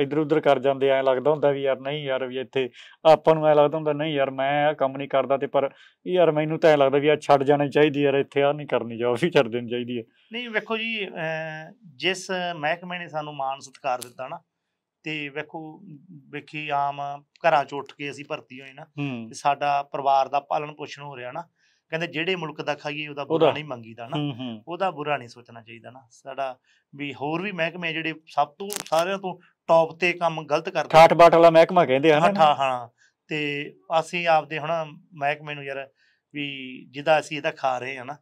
ਇੱਧਰ ਉੱਧਰ ਕਰ ਜਾਂਦੇ ਐ ਲੱਗਦਾ ਹੁੰਦਾ ਵੀ ਯਾਰ ਨਹੀਂ ਯਾਰ ਵੀ ਇੱਥੇ ਆਪਾਂ ਨੂੰ ਐ ਲੱਗਦਾ ਹੁੰਦਾ ਨਹੀਂ ਯਾਰ ਮੈਂ ਆ ਕੰਮ ਨਹੀਂ ਕਰਦਾ ਤੇ ਪਰ ਯਾਰ ਮੈਨੂੰ ਤਾਂ ਐ ਲੱਗਦਾ ਵੀ ਆ ਛੱਡ ਜਾਣੀ ਚਾਹੀਦੀ ਯਾਰ ਇੱਥੇ ਆ ਨਹੀਂ ਕਰਨੀ ਜਾ ਵੀ ਛੱਡ ਦੇਣੀ ਚਾਹੀਦੀ ਹੈ ਨਹੀਂ ਵੇਖੋ ਜੀ ਜਿਸ ਮਹਿਕਮੇ ਨੇ ਸਾਨੂੰ ਮਾਨ ਸਤਕਾਰ ਦਿੱਤਾ ਨਾ ਤੇ ਵੇਖੋ ਵੇਖੀ ਆਮ ਘਰਾਂ ਚ ਉੱਠ ਕੇ ਅਸੀਂ ਭਰਤੀ ਹੋਏ ਨਾ ਤੇ ਸਾਡਾ ਪਰਿਵਾਰ ਦਾ ਪਾਲਣ ਪੋਸ਼ਣ ਹੋ ਰਿਹਾ ਨਾ ਕਹਿੰਦੇ ਜਿਹੜੇ ਮੁਲਕ ਦਾ ਖਾਈਏ ਉਹਦਾ ਬੁਰਾ ਨਹੀਂ ਮੰਗੀਦਾ ਨਾ ਉਹਦਾ ਬੁਰਾ ਨਹੀਂ ਸੋਚਣਾ ਚਾਹੀਦਾ ਨਾ ਸਾਡਾ ਵੀ ਹੋਰ ਵੀ ਮਹਿਕਮੇ ਜਿਹੜੇ ਸਭ ਤੋਂ ਸਾਰਿਆਂ ਤੋਂ ਟੌਪ ਤੇ ਕੰਮ ਗਲਤ ਕਰਦੇ ਠਾਠ ਬਾਠ ਵਾਲਾ ਮਹਿਕਮਾ ਕਹਿੰਦੇ ਹਨ ਹਾਂ ਹਾਂ ਤੇ ਅਸੀਂ ਆਪਦੇ ਹੁਣ ਮਹਿਕਮੇ ਨੂੰ ਯਾਰ ਵੀ ਜਿਹਦਾ ਅਸੀਂ ਇਹਦਾ ਖਾ ਰਹੇ ਹਾਂ ਨਾ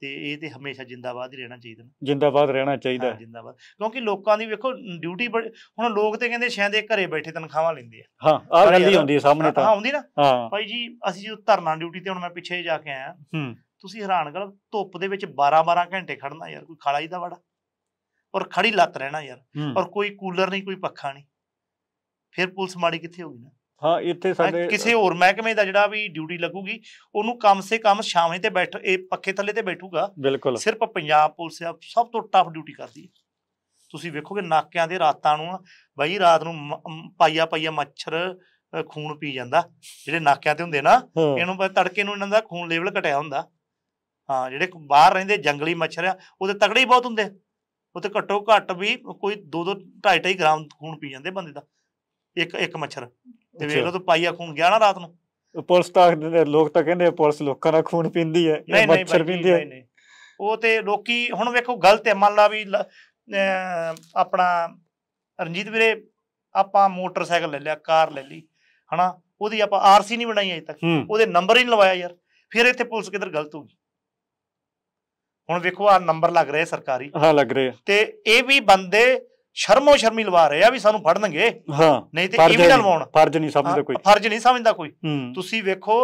ਤੇ ਇਹ ਤੇ ਹਮੇਸ਼ਾ ਜਿੰਦਾਬਾਦ ਹੀ ਰਹਿਣਾ ਚਾਹੀਦਾ ਜਿੰਦਾਬਾਦ ਰਹਿਣਾ ਚਾਹੀਦਾ ਜਿੰਦਾਬਾਦ ਕਿਉਂਕਿ ਲੋਕਾਂ ਦੀ ਵੇਖੋ ਡਿਊਟੀ ਹੁਣ ਲੋਕ ਤੇ ਕਹਿੰਦੇ ਸ਼ਾਇਦ ਇਹ ਘਰੇ ਬੈਠੇ ਤਨਖਾਹਾਂ ਲੈਂਦੇ ਆ ਹਾਂ ਆ ਗੱਲ ਹੀ ਹੁੰਦੀ ਹੈ ਸਾਹਮਣੇ ਤਾਂ ਹਾਂ ਹੁੰਦੀ ਨਾ ਭਾਈ ਜੀ ਅਸੀਂ ਜਦੋਂ ਧਰਨਾ ਡਿਊਟੀ ਤੇ ਹੁਣ ਮੈਂ ਪਿੱਛੇ ਜਾ ਕੇ ਆਇਆ ਤੁਸੀਂ ਹੈਰਾਨ ਕਰ ਧੁੱਪ ਦੇ ਵਿੱਚ 12 12 ਘੰਟੇ ਖੜਨਾ ਯਾਰ ਕੋਈ ਖਾਲਾ ਹੀ ਦਾ ਵੜਾ ਔਰ ਖੜੀ ਲੱਤ ਰਹਿਣਾ ਯਾਰ ਔਰ ਕੋਈ ਕੂਲਰ ਨਹੀਂ ਕੋਈ ਪੱਖਾ ਨਹੀਂ ਫਿਰ ਪੁਲਿਸ ਮਾੜੀ ਕਿੱਥੇ ਹੋਗੀ ਨਾ ਹਾਂ ਇੱਥੇ ਸਾਡੇ ਕਿਸੇ ਹੋਰ ਮਹਿਕਮੇ ਦਾ ਜਿਹੜਾ ਵੀ ਡਿਊਟੀ ਲੱਗੂਗੀ ਉਹਨੂੰ ਕਮ ਸੇ ਕਮ ਛਾਵੇਂ ਤੇ ਬੈਠ ਇਹ ਪੱਖੇ ਥੱਲੇ ਤੇ ਬੈਠੂਗਾ ਬਿਲਕੁਲ ਸਿਰਫ ਪੰਜਾਬ ਪੁਲਿਸ ਆ ਸਭ ਤੋਂ ਟਫ ਡਿਊਟੀ ਕਰਦੀ ਹੈ ਤੁਸੀਂ ਵੇਖੋਗੇ ਨਾਕਿਆਂ ਦੇ ਰਾਤਾਂ ਨੂੰ ਬਾਈ ਰਾਤ ਨੂੰ ਪਾਈਆ ਪਾਈਆ ਮੱਛਰ ਖੂਨ ਪੀ ਜਾਂਦਾ ਜਿਹੜੇ ਨਾਕਿਆਂ ਤੇ ਹੁੰਦੇ ਨਾ ਇਹਨੂੰ ਤੜਕੇ ਨੂੰ ਇਹਨਾਂ ਦਾ ਖੂਨ ਲੈਵਲ ਘਟਿਆ ਹੁੰਦਾ ਹਾਂ ਜਿਹੜੇ ਬਾਹਰ ਰਹਿੰਦੇ ਜੰਗਲੀ ਮੱਛਰ ਆ ਉਹਦੇ ਤਕੜੇ ਹੀ ਬਹੁਤ ਹੁੰਦੇ ਉੱਥੇ ਘੱਟੋ ਘੱਟ ਵੀ ਕੋਈ 2-2 2.5 ਗ੍ਰਾਮ ਖੂਨ ਪੀ ਜਾਂਦੇ ਬੰਦੇ ਦਾ ਇੱਕ ਇੱਕ ਮੱਛਰ ਤੇ ਵੇਖ ਲਓ ਤੂੰ ਪਾਈਆ ਖੂਨ ਗਿਆ ਨਾ ਰਾਤ ਨੂੰ ਪੁਲਿਸ ਤਾਂ ਲੋਕ ਤਾਂ ਕਹਿੰਦੇ ਪੁਲਿਸ ਲੋਕਾਂ ਦਾ ਖੂਨ ਪੀਂਦੀ ਹੈ ਮੱਛਰ ਪੀਂਦੀ ਹੈ ਉਹ ਤੇ ਲੋਕੀ ਹੁਣ ਵੇਖੋ ਗਲਤ ਹੈ ਮੰਨ ਲਾ ਵੀ ਆਪਣਾ ਰਣਜੀਤ ਵੀਰੇ ਆਪਾਂ ਮੋਟਰਸਾਈਕਲ ਲੈ ਲਿਆ ਕਾਰ ਲੈ ਲਈ ਹਨਾ ਉਹਦੀ ਆਪਾਂ ਆਰਸੀ ਨਹੀਂ ਬਣਾਈ ਅਜੇ ਤੱਕ ਉਹਦੇ ਨੰਬਰ ਹੀ ਨਹੀਂ ਲਵਾਇਆ ਯਾਰ ਫਿਰ ਇੱਥੇ ਪੁਲਿਸ ਕਿਧਰ ਗਲਤ ਹੋ ਗਈ ਹੁਣ ਵੇਖੋ ਆ ਨੰਬਰ ਲੱਗ ਰਹੇ ਸਰਕਾਰੀ ਹਾਂ ਲੱਗ ਰਹੇ ਤੇ ਇਹ ਵੀ ਬੰਦੇ ਸ਼ਰਮੋ ਸ਼ਰਮੀ ਲਵਾ ਰਹੇ ਆ ਵੀ ਸਾਨੂੰ ਫੜਨਗੇ ਹਾਂ ਨਹੀਂ ਤੇ ਇਹ ਵੀ ਨਾ ਲਵਾਉਣ ਫਰਜ਼ ਨਹੀਂ ਸਮਝਦਾ ਕੋਈ ਫਰਜ਼ ਨਹੀਂ ਸਮਝਦਾ ਕੋਈ ਤੁਸੀਂ ਵੇਖੋ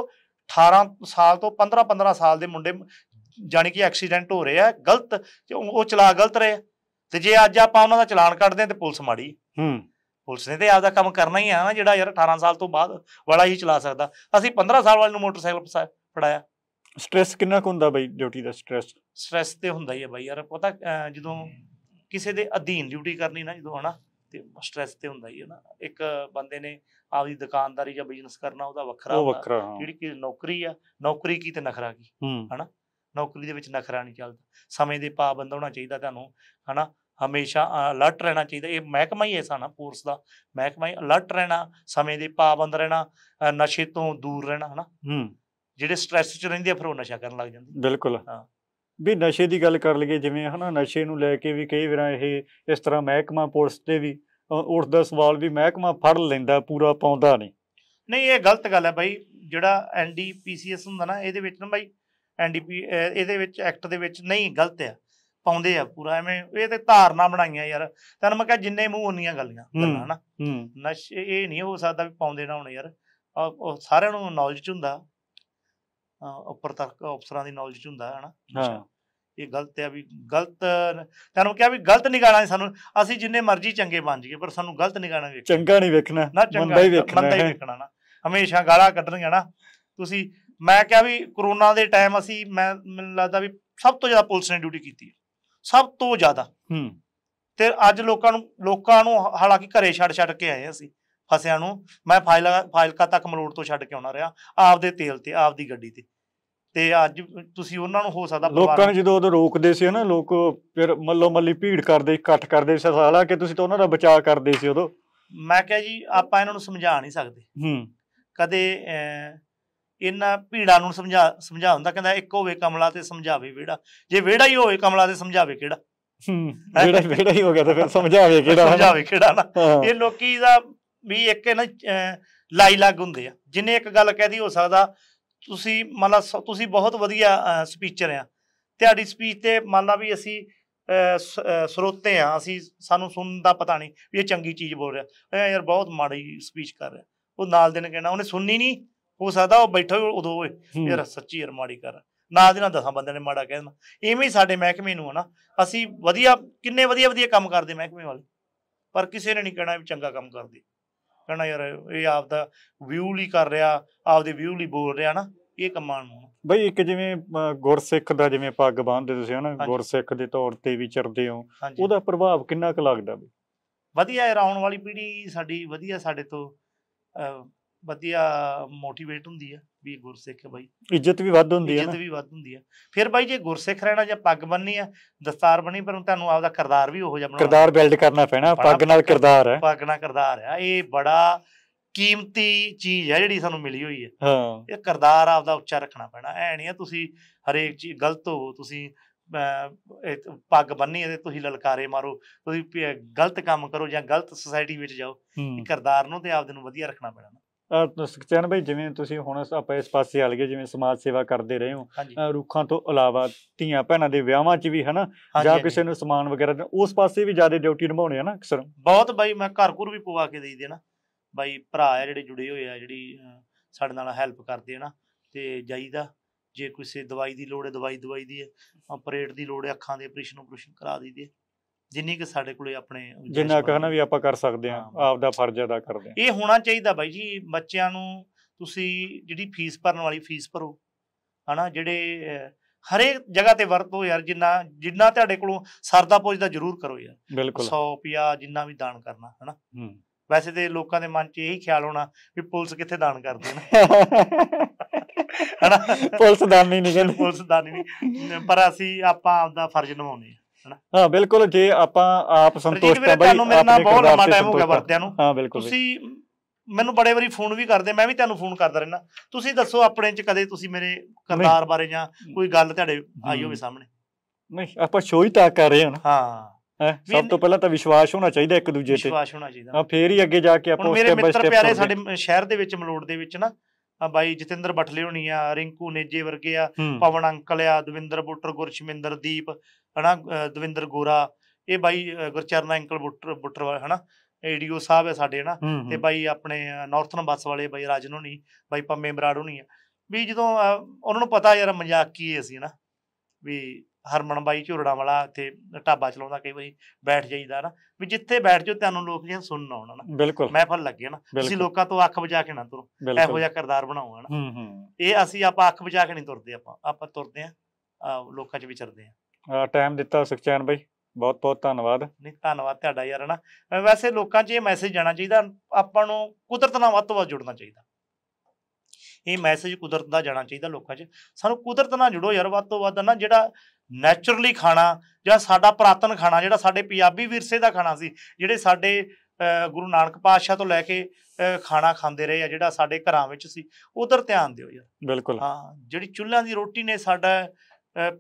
18 ਸਾਲ ਤੋਂ 15 15 ਸਾਲ ਦੇ ਮੁੰਡੇ ਜਾਨੀ ਕਿ ਐਕਸੀਡੈਂਟ ਹੋ ਰਹੇ ਆ ਗਲਤ ਉਹ ਚਲਾ ਗਲਤ ਰਹੇ ਤੇ ਜੇ ਅੱਜ ਆਪਾਂ ਉਹਨਾਂ ਦਾ ਚਲਾਨ ਕੱਢਦੇ ਤੇ ਪੁਲਿਸ ਮਾੜੀ ਹੂੰ ਪੁਲਿਸ ਨੇ ਤੇ ਆਪਦਾ ਕੰਮ ਕਰਨਾ ਹੀ ਆ ਨਾ ਜਿਹੜਾ ਯਾਰ 18 ਸਾਲ ਤੋਂ ਬਾਅਦ ਵਾਲਾ ਹੀ ਚਲਾ ਸਕਦਾ ਅਸੀਂ 15 ਸਾਲ ਵਾਲੇ ਨੂੰ ਮੋਟਰਸਾਈਕਲ ਫੜਾਇਆ ਸਟ੍ਰੈਸ ਕਿੰਨਾ ਕੁ ਹੁੰਦਾ ਬਾਈ ਡਿਊਟੀ ਦਾ ਸਟ੍ਰੈਸ ਸਟ੍ਰੈਸ ਤੇ ਹੁੰਦਾ ਹੀ ਹੈ ਬਾਈ ਯਾਰ ਪਤਾ ਜਦੋਂ ਕਿਸੇ ਦੇ ਅਧੀਨ ਡਿਊਟੀ ਕਰਨੀ ਨਾ ਜਦੋਂ ਹਨਾ ਤੇ ਸਟ੍ਰੈਸ ਤੇ ਹੁੰਦਾ ਹੀ ਹੈ ਨਾ ਇੱਕ ਬੰਦੇ ਨੇ ਆਪਦੀ ਦੁਕਾਨਦਾਰੀ ਜਾਂ ਬਿਜ਼ਨਸ ਕਰਨਾ ਉਹਦਾ ਵੱਖਰਾ ਉਹ ਹੁੰਦਾ। ਵੱਖਰਾ ਜਿਹੜੀ ਕਿ ਨੌਕਰੀ ਆ ਨੌਕਰੀ ਕੀ ਤੇ ਨਖਰਾ ਕੀ ਹਨਾ ਨੌਕਰੀ ਦੇ ਵਿੱਚ ਨਖਰਾ ਨਹੀਂ ਚੱਲਦਾ ਸਮੇਂ ਦੇ ਪਾਬੰਦ ਹੋਣਾ ਚਾਹੀਦਾ ਤੁਹਾਨੂੰ ਹਨਾ ਹਮੇਸ਼ਾ ਅਲਰਟ ਰਹਿਣਾ ਚਾਹੀਦਾ ਇਹ ਮਹਿਕਮਾ ਹੀ ਐਸਾ ਨਾ ਪੁਲਿਸ ਦਾ ਮਹਿਕਮਾ ਹੀ ਅਲਰਟ ਰਹਿਣਾ ਸਮੇਂ ਦੇ ਪਾਬੰਦ ਰਹਿਣਾ ਨਸ਼ੇ ਤੋਂ ਦੂਰ ਰਹਿਣਾ ਹਨਾ ਹੂੰ ਜਿਹੜੇ ਸਟ੍ਰੈਸ 'ਚ ਰਹਿੰਦੇ ਆ ਫਿਰ ਉਹ ਨਸ਼ਾ ਕਰਨ ਲੱਗ ਜਾਂਦੇ ਬਿਲਕੁਲ ਹਾਂ ਵੀ ਨਸ਼ੇ ਦੀ ਗੱਲ ਕਰ ਲਈਏ ਜਿਵੇਂ ਹਨਾ ਨਸ਼ੇ ਨੂੰ ਲੈ ਕੇ ਵੀ ਕਈ ਵਾਰ ਇਹ ਇਸ ਤਰ੍ਹਾਂ ਮਹਿਕਮਾ ਪੁਲਿਸ ਤੇ ਵੀ ਉੱਠਦਾ ਸਵਾਲ ਵੀ ਮਹਿਕਮਾ ਫੜ ਲੈਂਦਾ ਪੂਰਾ ਪਾਉਂਦਾ ਨਹੀਂ ਨਹੀਂ ਇਹ ਗਲਤ ਗੱਲ ਹੈ ਬਾਈ ਜਿਹੜਾ ਐਨਡੀਪੀਸੀਐਸ ਹੁੰਦਾ ਨਾ ਇਹਦੇ ਵਿੱਚ ਨਾ ਬਾਈ ਐਨਡੀਪੀ ਇਹਦੇ ਵਿੱਚ ਐਕਟ ਦੇ ਵਿੱਚ ਨਹੀਂ ਗਲਤ ਆ ਪਾਉਂਦੇ ਆ ਪੂਰਾ ਐਵੇਂ ਇਹ ਤੇ ਧਾਰਨਾ ਬਣਾਈਆਂ ਯਾਰ ਤੈਨੂੰ ਮੈਂ ਕਿਹਾ ਜਿੰਨੇ ਮੂੰਹ ਉਨੀਆਂ ਗੱਲਾਂ ਹਨਾ ਨਸ਼ੇ ਇਹ ਨਹੀਂ ਹੋ ਸਕਦਾ ਵੀ ਪਾਉਂਦੇ ਨਾ ਹੋਣ ਯਾਰ ਸਾਰਿਆਂ ਨੂੰ ਨੌਲੇਜ ਹੁੰਦਾ ਉੱਪਰ ਤੱਕ ਅਫਸਰਾਂ ਦੀ ਨੌਲੇਜ ਚ ਹੁੰਦਾ ਹੈ ਹਨਾ ਇਹ ਗਲਤ ਹੈ ਵੀ ਗਲਤ ਤੁਹਾਨੂੰ ਕਿਹਾ ਵੀ ਗਲਤ ਨਿਗਾਹਾਂ ਸਾਨੂੰ ਅਸੀਂ ਜਿੰਨੇ ਮਰਜ਼ੀ ਚੰਗੇ ਬਣ ਜਾਈਏ ਪਰ ਸਾਨੂੰ ਗਲਤ ਨਿਗਾਹਾਂ ਵੇਖ ਚੰਗਾ ਨਹੀਂ ਵੇਖਣਾ ਚੰਗਾ ਹੀ ਵੇਖਣਾ ਮੰਦਾ ਹੀ ਵੇਖਣਾ ਨਾ ਹਮੇਸ਼ਾ ਗਾਲਾਂ ਕੱਢਣੀਆਂ ਨਾ ਤੁਸੀਂ ਮੈਂ ਕਿਹਾ ਵੀ ਕਰੋਨਾ ਦੇ ਟਾਈਮ ਅਸੀਂ ਮੈਂ ਮੈਨੂੰ ਲੱਗਦਾ ਵੀ ਸਭ ਤੋਂ ਜ਼ਿਆਦਾ ਪੁਲਿਸ ਨੇ ਡਿਊਟੀ ਕੀਤੀ ਹੈ ਸਭ ਤੋਂ ਜ਼ਿਆਦਾ ਹੂੰ ਤੇ ਅੱਜ ਲੋਕਾਂ ਨੂੰ ਲੋਕਾਂ ਨੂੰ ਹਾਲਾਂਕਿ ਘਰੇ ਛੱਡ ਛੱਡ ਕੇ ਆਏ ਅਸੀਂ ਫਸਿਆਂ ਨੂੰ ਮੈਂ ਫਾਈਲ ਕਾ ਤੱਕ ਮਲੋੜ ਤੋਂ ਛੱਡ ਕੇ ਆਉਣਾ ਰਿਹਾ ਆਪਦੇ ਤੇਲ ਤੇ ਆਪਦੀ ਗੱਡੀ ਤੇ ਤੇ ਅੱਜ ਤੁਸੀਂ ਉਹਨਾਂ ਨੂੰ ਹੋ ਸਕਦਾ ਲੋਕਾਂ ਨੇ ਜਦੋਂ ਉਹਦੇ ਰੋਕਦੇ ਸੀ ਨਾ ਲੋਕ ਫਿਰ ਮੱਲੋ ਮੱਲੀ ਭੀੜ ਕਰਦੇ ਇਕੱਠ ਕਰਦੇ ਸੀ ਸਾਲਾ ਕਿ ਤੁਸੀਂ ਤਾਂ ਉਹਨਾਂ ਦਾ ਬਚਾਅ ਕਰਦੇ ਸੀ ਉਦੋਂ ਮੈਂ ਕਿਹਾ ਜੀ ਆਪਾਂ ਇਹਨਾਂ ਨੂੰ ਸਮਝਾ ਨਹੀਂ ਸਕਦੇ ਹੂੰ ਕਦੇ ਇਹਨਾਂ ਭੀੜਾਂ ਨੂੰ ਸਮਝਾ ਸਮਝਾ ਹੁੰਦਾ ਕਹਿੰਦਾ ਇੱਕ ਹੋਵੇ ਕਮਲਾ ਤੇ ਸਮਝਾਵੇ ਵਿਹੜਾ ਜੇ ਵਿਹੜਾ ਹੀ ਹੋਵੇ ਕਮਲਾ ਤੇ ਸਮਝਾਵੇ ਕਿਹੜਾ ਹੂੰ ਵਿਹੜਾ ਵਿਹੜਾ ਹੀ ਹੋ ਗਿਆ ਤਾਂ ਫਿਰ ਸਮਝਾਵੇ ਕਿਹੜਾ ਸਮਝਾਵੇ ਕਿਹੜਾ ਨਾ ਇਹ ਲੋਕੀ ਦਾ ਵੀ ਇੱਕ ਇਹਨਾਂ ਲਾਈ ਲੱਗ ਹੁੰਦੇ ਆ ਜਿੰਨੇ ਇੱਕ ਗੱਲ ਦੀ ਹੋ ਸਕਦਾ ਤੁਸੀਂ ਮੰਨ ਲਾ ਤੁਸੀਂ ਬਹੁਤ ਵਧੀਆ ਸਪੀਚਰ ਆ ਤੁਹਾਡੀ ਸਪੀਚ ਤੇ ਮੰਨ ਲਾ ਵੀ ਅਸੀਂ ਸਰੋਤੇ ਆ ਅਸੀਂ ਸਾਨੂੰ ਸੁਣਨ ਦਾ ਪਤਾ ਨਹੀਂ ਵੀ ਇਹ ਚੰਗੀ ਚੀਜ਼ ਬੋਲ ਰਿਹਾ ਯਾਰ ਬਹੁਤ ਮਾੜੀ ਸਪੀਚ ਕਰ ਰਿਹਾ ਉਹ ਨਾਲ ਦੇ ਨੇ ਕਹਿਣਾ ਉਹਨੇ ਸੁਣਨੀ ਨਹੀਂ ਹੋ ਸਕਦਾ ਉਹ ਬੈਠਾ ਉਦੋਂ ਓਏ ਯਾਰ ਸੱਚੀ ਯਾਰ ਮਾੜੀ ਕਰ ਨਾਲ ਦੇ ਦਸਾਂ ਬੰਦਿਆਂ ਨੇ ਮਾੜਾ ਕਹਿਣਾ ਇਵੇਂ ਹੀ ਸਾਡੇ ਮਹਿਕਮੇ ਨੂੰ ਹਨਾ ਅਸੀਂ ਵਧੀਆ ਕਿੰਨੇ ਵਧੀਆ ਵਧੀਆ ਕੰਮ ਕਰਦੇ ਮਹਿਕਮੇ ਵਾਲੇ ਪਰ ਕਿਸੇ ਨੇ ਨਹੀਂ ਕਹਿਣਾ ਵੀ ਚੰਗਾ ਕੰਮ ਕਰਦੇ ਕਹਿੰਦਾ ਯਾਰ ਇਹ ਆਪ ਦਾ ਵਿਊ ਲਈ ਕਰ ਰਿਹਾ ਆਪ ਦੇ ਵਿਊ ਲਈ ਬੋਲ ਰਿਹਾ ਨਾ ਇਹ ਕਮਾਨ ਨੂੰ ਬਈ ਇੱਕ ਜਿਵੇਂ ਗੁਰਸਿੱਖ ਦਾ ਜਿਵੇਂ ਪੱਗ ਬੰਨਦੇ ਤੁਸੀਂ ਹਨਾ ਗੁਰਸਿੱਖ ਦੇ ਤੌਰ ਤੇ ਵਿਚਰਦੇ ਹੋ ਉਹਦਾ ਪ੍ਰਭਾਵ ਕਿੰਨਾ ਕੁ ਲੱਗਦਾ ਬਈ ਵਧੀਆ ਹੈ ਆਉਣ ਵਾਲੀ ਪੀੜ੍ਹੀ ਸਾਡੀ ਵਧੀਆ ਸਾਡੇ ਤੋਂ ਵਧੀਆ ਮੋਟੀਵੇਟ ਹੁੰਦੀ ਆ ਵੀ ਗੁਰਸਿੱਖ ਬਾਈ ਇੱਜ਼ਤ ਵੀ ਵੱਧ ਹੁੰਦੀ ਹੈ ਇੱਜ਼ਤ ਵੀ ਵੱਧ ਹੁੰਦੀ ਹੈ ਫਿਰ ਬਾਈ ਜੇ ਗੁਰਸਿੱਖ ਰਹਿਣਾ ਜਾਂ ਪੱਗ ਬੰਨੀ ਆ ਦਸਤਾਰ ਬੰਨੀ ਪਰ ਤੁਹਾਨੂੰ ਆਪਦਾ ਕਰਦਾਰ ਵੀ ਉਹੋ ਜਿਹਾ ਬਣਾਉਣਾ ਕਰਦਾਰ ਬਿਲਡ ਕਰਨਾ ਪੈਣਾ ਪੱਗ ਨਾਲ ਕਰਦਾਰ ਹੈ ਪੱਗ ਨਾਲ ਕਰਦਾਰ ਆ ਇਹ ਬੜਾ ਕੀਮਤੀ ਚੀਜ਼ ਹੈ ਜਿਹੜੀ ਸਾਨੂੰ ਮਿਲੀ ਹੋਈ ਹੈ ਹਾਂ ਇਹ ਕਰਦਾਰ ਆਪਦਾ ਉੱਚਾ ਰੱਖਣਾ ਪੈਣਾ ਐ ਨਹੀਂ ਆ ਤੁਸੀਂ ਹਰੇਕ ਚੀਜ਼ ਗਲਤ ਹੋ ਤੁਸੀਂ ਪੱਗ ਬੰਨੀ ਤੇ ਤੁਸੀਂ ਲਲਕਾਰੇ ਮਾਰੋ ਤੁਸੀਂ ਗਲਤ ਕੰਮ ਕਰੋ ਜਾਂ ਗਲਤ ਸੋਸਾਇਟੀ ਵਿੱਚ ਜਾਓ ਇਹ ਕਰਦਾਰ ਨੂੰ ਤੇ ਆਪਦੇ ਨੂੰ ਵਧੀਆ ਰੱਖਣਾ ਪੈਣਾ ਸੁਖਚੈਨ ਭਾਈ ਜਿਵੇਂ ਤੁਸੀਂ ਹੁਣ ਆਪਾਂ ਇਸ ਪਾਸੇ ਆ ਲਗੇ ਜਿਵੇਂ ਸਮਾਜ ਸੇਵਾ ਕਰਦੇ ਰਹੇ ਹੋ ਰੁੱਖਾਂ ਤੋਂ ਇਲਾਵਾ ਧੀਆਂ ਭੈਣਾਂ ਦੇ ਵਿਆਹਾਂ 'ਚ ਵੀ ਹਨਾ ਜਾਂ ਕਿਸੇ ਨੂੰ ਸਮਾਨ ਵਗੈਰਾ ਉਸ ਪਾਸੇ ਵੀ ਜ਼ਿਆਦਾ ਡਿਊਟੀ ਨਿਭਾਉਣੀ ਹੈ ਨਾ ਅਕਸਰ ਬਹੁਤ ਬਾਈ ਮੈਂ ਘਰ ਘਰ ਵੀ ਪਵਾ ਕੇ ਦੇਈ ਦੇਣਾ ਬਾਈ ਭਰਾ ਆ ਜਿਹੜੇ ਜੁੜੇ ਹੋਏ ਆ ਜਿਹੜੀ ਸਾਡੇ ਨਾਲ ਹੈਲਪ ਕਰਦੇ ਆ ਨਾ ਤੇ ਜਾਈਦਾ ਜੇ ਕਿਸੇ ਦਵਾਈ ਦੀ ਲੋੜ ਹੈ ਦਵਾਈ ਦਵਾਈ ਦੀ ਹੈ ਆਪਰੇਟ ਦੀ ਲੋੜ ਹੈ ਅੱਖਾਂ ਦੇ ਆਪਰੇਸ਼ਨ ਆਪਰੇਸ਼ਨ ਕਰਾ ਦਈਦੇ ਜਿੰਨੀ ਕਿ ਸਾਡੇ ਕੋਲੇ ਆਪਣੇ ਜਿੰਨਾ ਕਹਣਾ ਵੀ ਆਪਾਂ ਕਰ ਸਕਦੇ ਆ ਆਪ ਦਾ ਫਰਜ਼ ਅਦਾ ਕਰਦੇ ਆ ਇਹ ਹੋਣਾ ਚਾਹੀਦਾ ਬਾਈ ਜੀ ਬੱਚਿਆਂ ਨੂੰ ਤੁਸੀਂ ਜਿਹੜੀ ਫੀਸ ਭਰਨ ਵਾਲੀ ਫੀਸ ਭਰੋ ਹਨਾ ਜਿਹੜੇ ਹਰੇਕ ਜਗ੍ਹਾ ਤੇ ਵਰਤੋ ਯਾਰ ਜਿੰਨਾ ਜਿੰਨਾ ਤੁਹਾਡੇ ਕੋਲੋਂ ਸਰਦਾ ਪੁੱਜਦਾ ਜ਼ਰੂਰ ਕਰੋ ਯਾਰ 100 ਰੁਪਿਆ ਜਿੰਨਾ ਵੀ ਦਾਨ ਕਰਨਾ ਹਨਾ ਹੂੰ ਵੈਸੇ ਤੇ ਲੋਕਾਂ ਦੇ ਮਨ 'ਚ ਇਹੀ ਖਿਆਲ ਹੋਣਾ ਵੀ ਪੁਲਿਸ ਕਿੱਥੇ ਦਾਨ ਕਰਦੇ ਨੇ ਹਨਾ ਪੁਲਿਸ ਦਾਨ ਨਹੀਂ ਕਹਿੰਦੇ ਪੁਲਿਸ ਦਾਨ ਨਹੀਂ ਪਰ ਅਸੀਂ ਆਪਾਂ ਆਪਦਾ ਫਰਜ਼ ਨਿਭਾਉਣੇ ਆ ਹਾਂ ਬਿਲਕੁਲ ਜੇ ਆਪਾਂ ਆਪ ਸੰਤੁਸ਼ਟ ਹਾਂ ਬਾਈ ਤੁਹਾਨੂੰ ਮੇਰੇ ਨਾਲ ਬਹੁਤ ਲੰਮਾ ਟਾਈਮ ਹੋ ਗਿਆ ਵਰਤਿਆਂ ਨੂੰ ਹਾਂ ਬਿਲਕੁਲ ਤੁਸੀਂ ਮੈਨੂੰ ਬੜੇ ਵਾਰੀ ਫੋਨ ਵੀ ਕਰਦੇ ਮੈਂ ਵੀ ਤੁਹਾਨੂੰ ਫੋਨ ਕਰਦਾ ਰਹਿਣਾ ਤੁਸੀਂ ਦੱਸੋ ਆਪਣੇ ਚ ਕਦੇ ਤੁਸੀਂ ਮੇਰੇ ਕਰਤਾਰ ਬਾਰੇ ਜਾਂ ਕੋਈ ਗੱਲ ਤੁਹਾਡੇ ਆਈ ਹੋਵੇ ਸਾਹਮਣੇ ਨਹੀਂ ਆਪਾਂ ਸ਼ੋਅ ਹੀ ਤਾਂ ਕਰ ਰਹੇ ਹਾਂ ਹਾਂ ਸਭ ਤੋਂ ਪਹਿਲਾਂ ਤਾਂ ਵਿਸ਼ਵਾਸ ਹੋਣਾ ਚਾਹੀਦਾ ਇੱਕ ਦੂਜੇ ਤੇ ਵਿਸ਼ਵਾਸ ਹੋਣਾ ਚਾਹੀਦਾ ਹਾਂ ਫੇਰ ਹੀ ਅੱਗੇ ਜਾ ਕੇ ਆਪਾਂ ਸਟੈਪ ਬਾਈ ਸਟੈਪ ਮੇਰੇ ਮਿੱਤਰ ਪਿਆਰੇ ਸਾਡੇ ਸ਼ਹਿਰ ਦੇ ਵਿੱਚ ਮਲੋੜ ਦੇ ਵਿੱਚ ਨਾ ਬਾਈ ਜਤਿੰਦਰ ਬਟਲੇ ਹੋਣੀ ਆ ਰਿੰਕੂ ਨੇਜੇ ਵਰਗੇ ਆ ਪਵਨ ਅੰਕਲ ਆ ਦਵਿੰਦਰ ਬੁੱਟਰ ਗੁਰਸ਼ਮਿੰਦਰ ਦੀਪ ਹਨਾ ਦਵਿੰਦਰ ਗੋਰਾ ਇਹ ਬਾਈ ਗੁਰਚਰਨ ਅੰਕਲ ਬੁੱਟਰ ਬੁੱਟਰ ਵਾਲਾ ਹਨਾ ਏਡੀਓ ਸਾਹਿਬ ਹੈ ਸਾਡੇ ਹਨਾ ਤੇ ਬਾਈ ਆਪਣੇ ਨਾਰਥਨ ਬੱਸ ਵਾਲੇ ਬਾਈ ਰਾਜਨ ਹੋਣੀ ਬਾਈ ਪੰਮੇ ਬਰਾੜ ਹੋਣੀ ਆ ਵੀ ਜਦੋਂ ਉਹਨਾਂ ਨੂੰ ਪਤਾ ਯਾਰ ਮਜ਼ਾਕ ਕੀ ਹੈ ਅਸੀਂ ਹਨਾ ਵੀ ਹਰਮਨ ਬਾਈ ਝੋਲੜਾ ਵਾਲਾ ਤੇ ਢਾਬਾ ਚਲਾਉਂਦਾ ਕਈ ਵਾਰੀ ਬੈਠ ਜਾਈਦਾ ਨਾ ਵੀ ਜਿੱਥੇ ਬੈਠ ਜਾਓ ਤੁਹਾਨੂੰ ਲੋਕ ਜਿਹਾ ਸੁਣਨ ਆਉਣਾ ਨਾ ਬਿਲਕੁਲ ਮਹਿਫਲ ਲੱਗੇ ਨਾ ਤੁਸੀਂ ਲੋਕਾਂ ਤੋਂ ਅੱਖ ਬਚਾ ਕੇ ਨਾ ਤੁਰੋ ਇਹੋ ਜਿਹਾ ਕਰਦਾਰ ਬਣਾਓ ਹੂੰ ਇਹ ਅਸੀਂ ਆਪਾਂ ਅੱਖ ਬਚਾ ਕੇ ਨਹੀਂ ਤੁਰਦੇ ਆਪਾਂ ਆਪਾਂ ਤੁਰਦੇ ਆ ਲੋਕਾਂ 'ਚ ਵਿਚਰਦੇ ਆ ਟਾਈਮ ਦਿੱਤਾ ਸੁਖਚੈਨ ਬਾਈ ਬਹੁਤ ਬਹੁਤ ਧੰਨਵਾਦ ਨਹੀਂ ਧੰਨਵਾਦ ਤੁਹਾਡਾ ਯਾਰ ਹਨਾ ਵੈਸੇ ਲੋਕਾਂ 'ਚ ਇਹ ਮੈਸੇਜ ਜਾਣਾ ਚਾਹੀਦਾ ਆਪਾਂ ਨੂੰ ਕੁਦਰਤ ਨਾਲ ਵੱਧ ਤੋਂ ਵੱਧ ਜੁੜਨਾ ਚਾਹੀਦਾ ਇਹ ਮੈਸੇਜ ਕੁਦਰਤ ਦਾ ਜਾਣਾ ਚਾਹੀਦਾ ਲੋਕਾਂ 'ਚ ਸਾਨੂੰ ਕੁਦਰਤ ਨਾਲ ਜੁੜੋ ਯਾਰ ਵੱਧ ਤੋਂ ਵੱਧ ਨਾ ਜਿਹੜਾ ਨੇਚਰਲੀ ਖਾਣਾ ਜਾਂ ਸਾਡਾ ਪ੍ਰਾਤਨ ਖਾਣਾ ਜਿਹੜਾ ਸਾਡੇ ਪੰਜਾਬੀ ਵਿਰਸੇ ਦਾ ਖਾਣਾ ਸੀ ਜਿਹੜੇ ਸਾਡੇ ਗੁਰੂ ਨਾਨਕ ਪਾਤਸ਼ਾਹ ਤੋਂ ਲੈ ਕੇ ਖਾਣਾ ਖਾਂਦੇ ਰਹੇ ਆ ਜਿਹੜਾ ਸਾਡੇ ਘਰਾਂ ਵਿੱਚ ਸੀ ਉਧਰ ਧਿਆਨ ਦਿਓ ਯਾਰ ਬਿਲਕੁਲ ਹਾਂ ਜਿਹੜੀ ਚੁੱਲ੍ਹਾਂ ਦੀ ਰੋਟੀ ਨੇ ਸਾਡਾ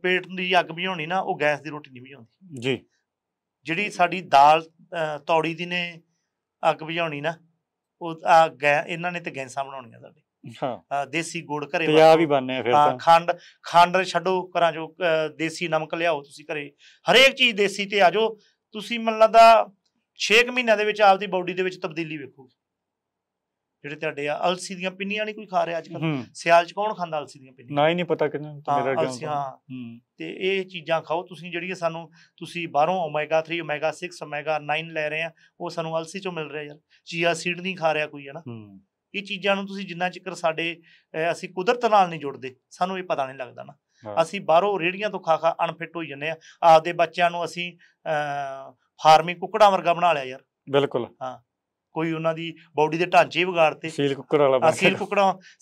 ਪੇਟ ਦੀ ਅੱਗ ਬੁਝਾਉਣੀ ਨਾ ਉਹ ਗੈਸ ਦੀ ਰੋਟੀ ਨਹੀਂ ਬੁਝਾਉਂਦੀ ਜੀ ਜਿਹੜੀ ਸਾਡੀ ਦਾਲ ਤੌੜੀ ਦੀ ਨੇ ਅੱਗ ਬੁਝਾਉਣੀ ਨਾ ਉਹ ਆ ਇਹਨਾਂ ਨੇ ਤੇ ਗੈਸਾਂ ਬਣਾਉਣੀਆਂ ਸਾਡੇ ਹਾਂ ਦੇਸੀ ਗੁੜ ਘਰੇ ਪੰਜਾਬ ਹੀ ਬਣਨੇ ਆ ਫਿਰ ਤਾਂ ਖੰਡ ਖੰਡ ਛੱਡੋ ਘਰਾਂ ਜੋ ਦੇਸੀ ਨਮਕ ਲਿਆਓ ਤੁਸੀਂ ਘਰੇ ਹਰੇਕ ਚੀਜ਼ ਦੇਸੀ ਤੇ ਆਜੋ ਤੁਸੀਂ ਲਾ ਦਾ 6 ਮਹੀਨਿਆਂ ਦੇ ਵਿੱਚ ਆਪਦੀ ਬਾਡੀ ਦੇ ਵਿੱਚ ਤਬਦੀਲੀ ਵੇਖੋਗੇ ਜਿਹੜੇ ਤੁਹਾਡੇ ਆ ਅਲਸੀ ਦੀਆਂ ਪਿੰਨੀਆਂ ਨਹੀਂ ਕੋਈ ਖਾ ਰਿਹਾ ਅੱਜ ਕੱਲ ਸਿਆਲ ਚ ਕੌਣ ਖਾਂਦਾ ਅਲਸੀ ਦੀਆਂ ਪਿੰਨੀਆਂ ਨਹੀਂ ਨਹੀਂ ਪਤਾ ਕਿੰਨਾ ਮੇਰਾ ਗਿਆਨ ਅਲਸੀ ਹਾਂ ਤੇ ਇਹ ਚੀਜ਼ਾਂ ਖਾਓ ਤੁਸੀਂ ਜਿਹੜੀਆਂ ਸਾਨੂੰ ਤੁਸੀਂ ਬਾਹਰੋਂ ਓਮੇਗਾ 3 ਓਮੇਗਾ 6 ਓਮੇਗਾ 9 ਲੈ ਰਹੇ ਆ ਉਹ ਸਾਨੂੰ ਅਲਸੀ ਚੋਂ ਮਿਲ ਰਿਹਾ ਯਾਰ ਚੀਆ ਸੀਡ ਨਹੀਂ ਖਾ ਰਿਹਾ ਕੋਈ ਹੈ ਨਾ ਇਹ ਚੀਜ਼ਾਂ ਨੂੰ ਤੁਸੀਂ ਜਿੰਨਾ ਚਿਰ ਸਾਡੇ ਅਸੀਂ ਕੁਦਰਤ ਨਾਲ ਨਹੀਂ ਜੁੜਦੇ ਸਾਨੂੰ ਇਹ ਪਤਾ ਨਹੀਂ ਲੱਗਦਾ ਨਾ ਅਸੀਂ ਬਾਹਰੋਂ ਰੇੜੀਆਂ ਤੋਂ ਖਾ ਖਾ ਅਨਫਿਟ ਹੋ ਜੰਨੇ ਆ ਆਪਦੇ ਬੱਚਿਆਂ ਨੂੰ ਅਸੀਂ ਫਾਰਮਿੰਗ ਕੁੱਕੜਾਂ ਵਰਗਾ ਬਣਾ ਲਿਆ ਯਾਰ ਬਿਲਕੁਲ ਹਾਂ ਕੋਈ ਉਹਨਾਂ ਦੀ ਬਾਡੀ ਦੇ ਢਾਂਚੇ ਵਿਗਾੜਤੇ ਸੀਲ ਕੁੱਕੜ ਵਾਲਾ ਸੀਲ ਕੁੱਕਰ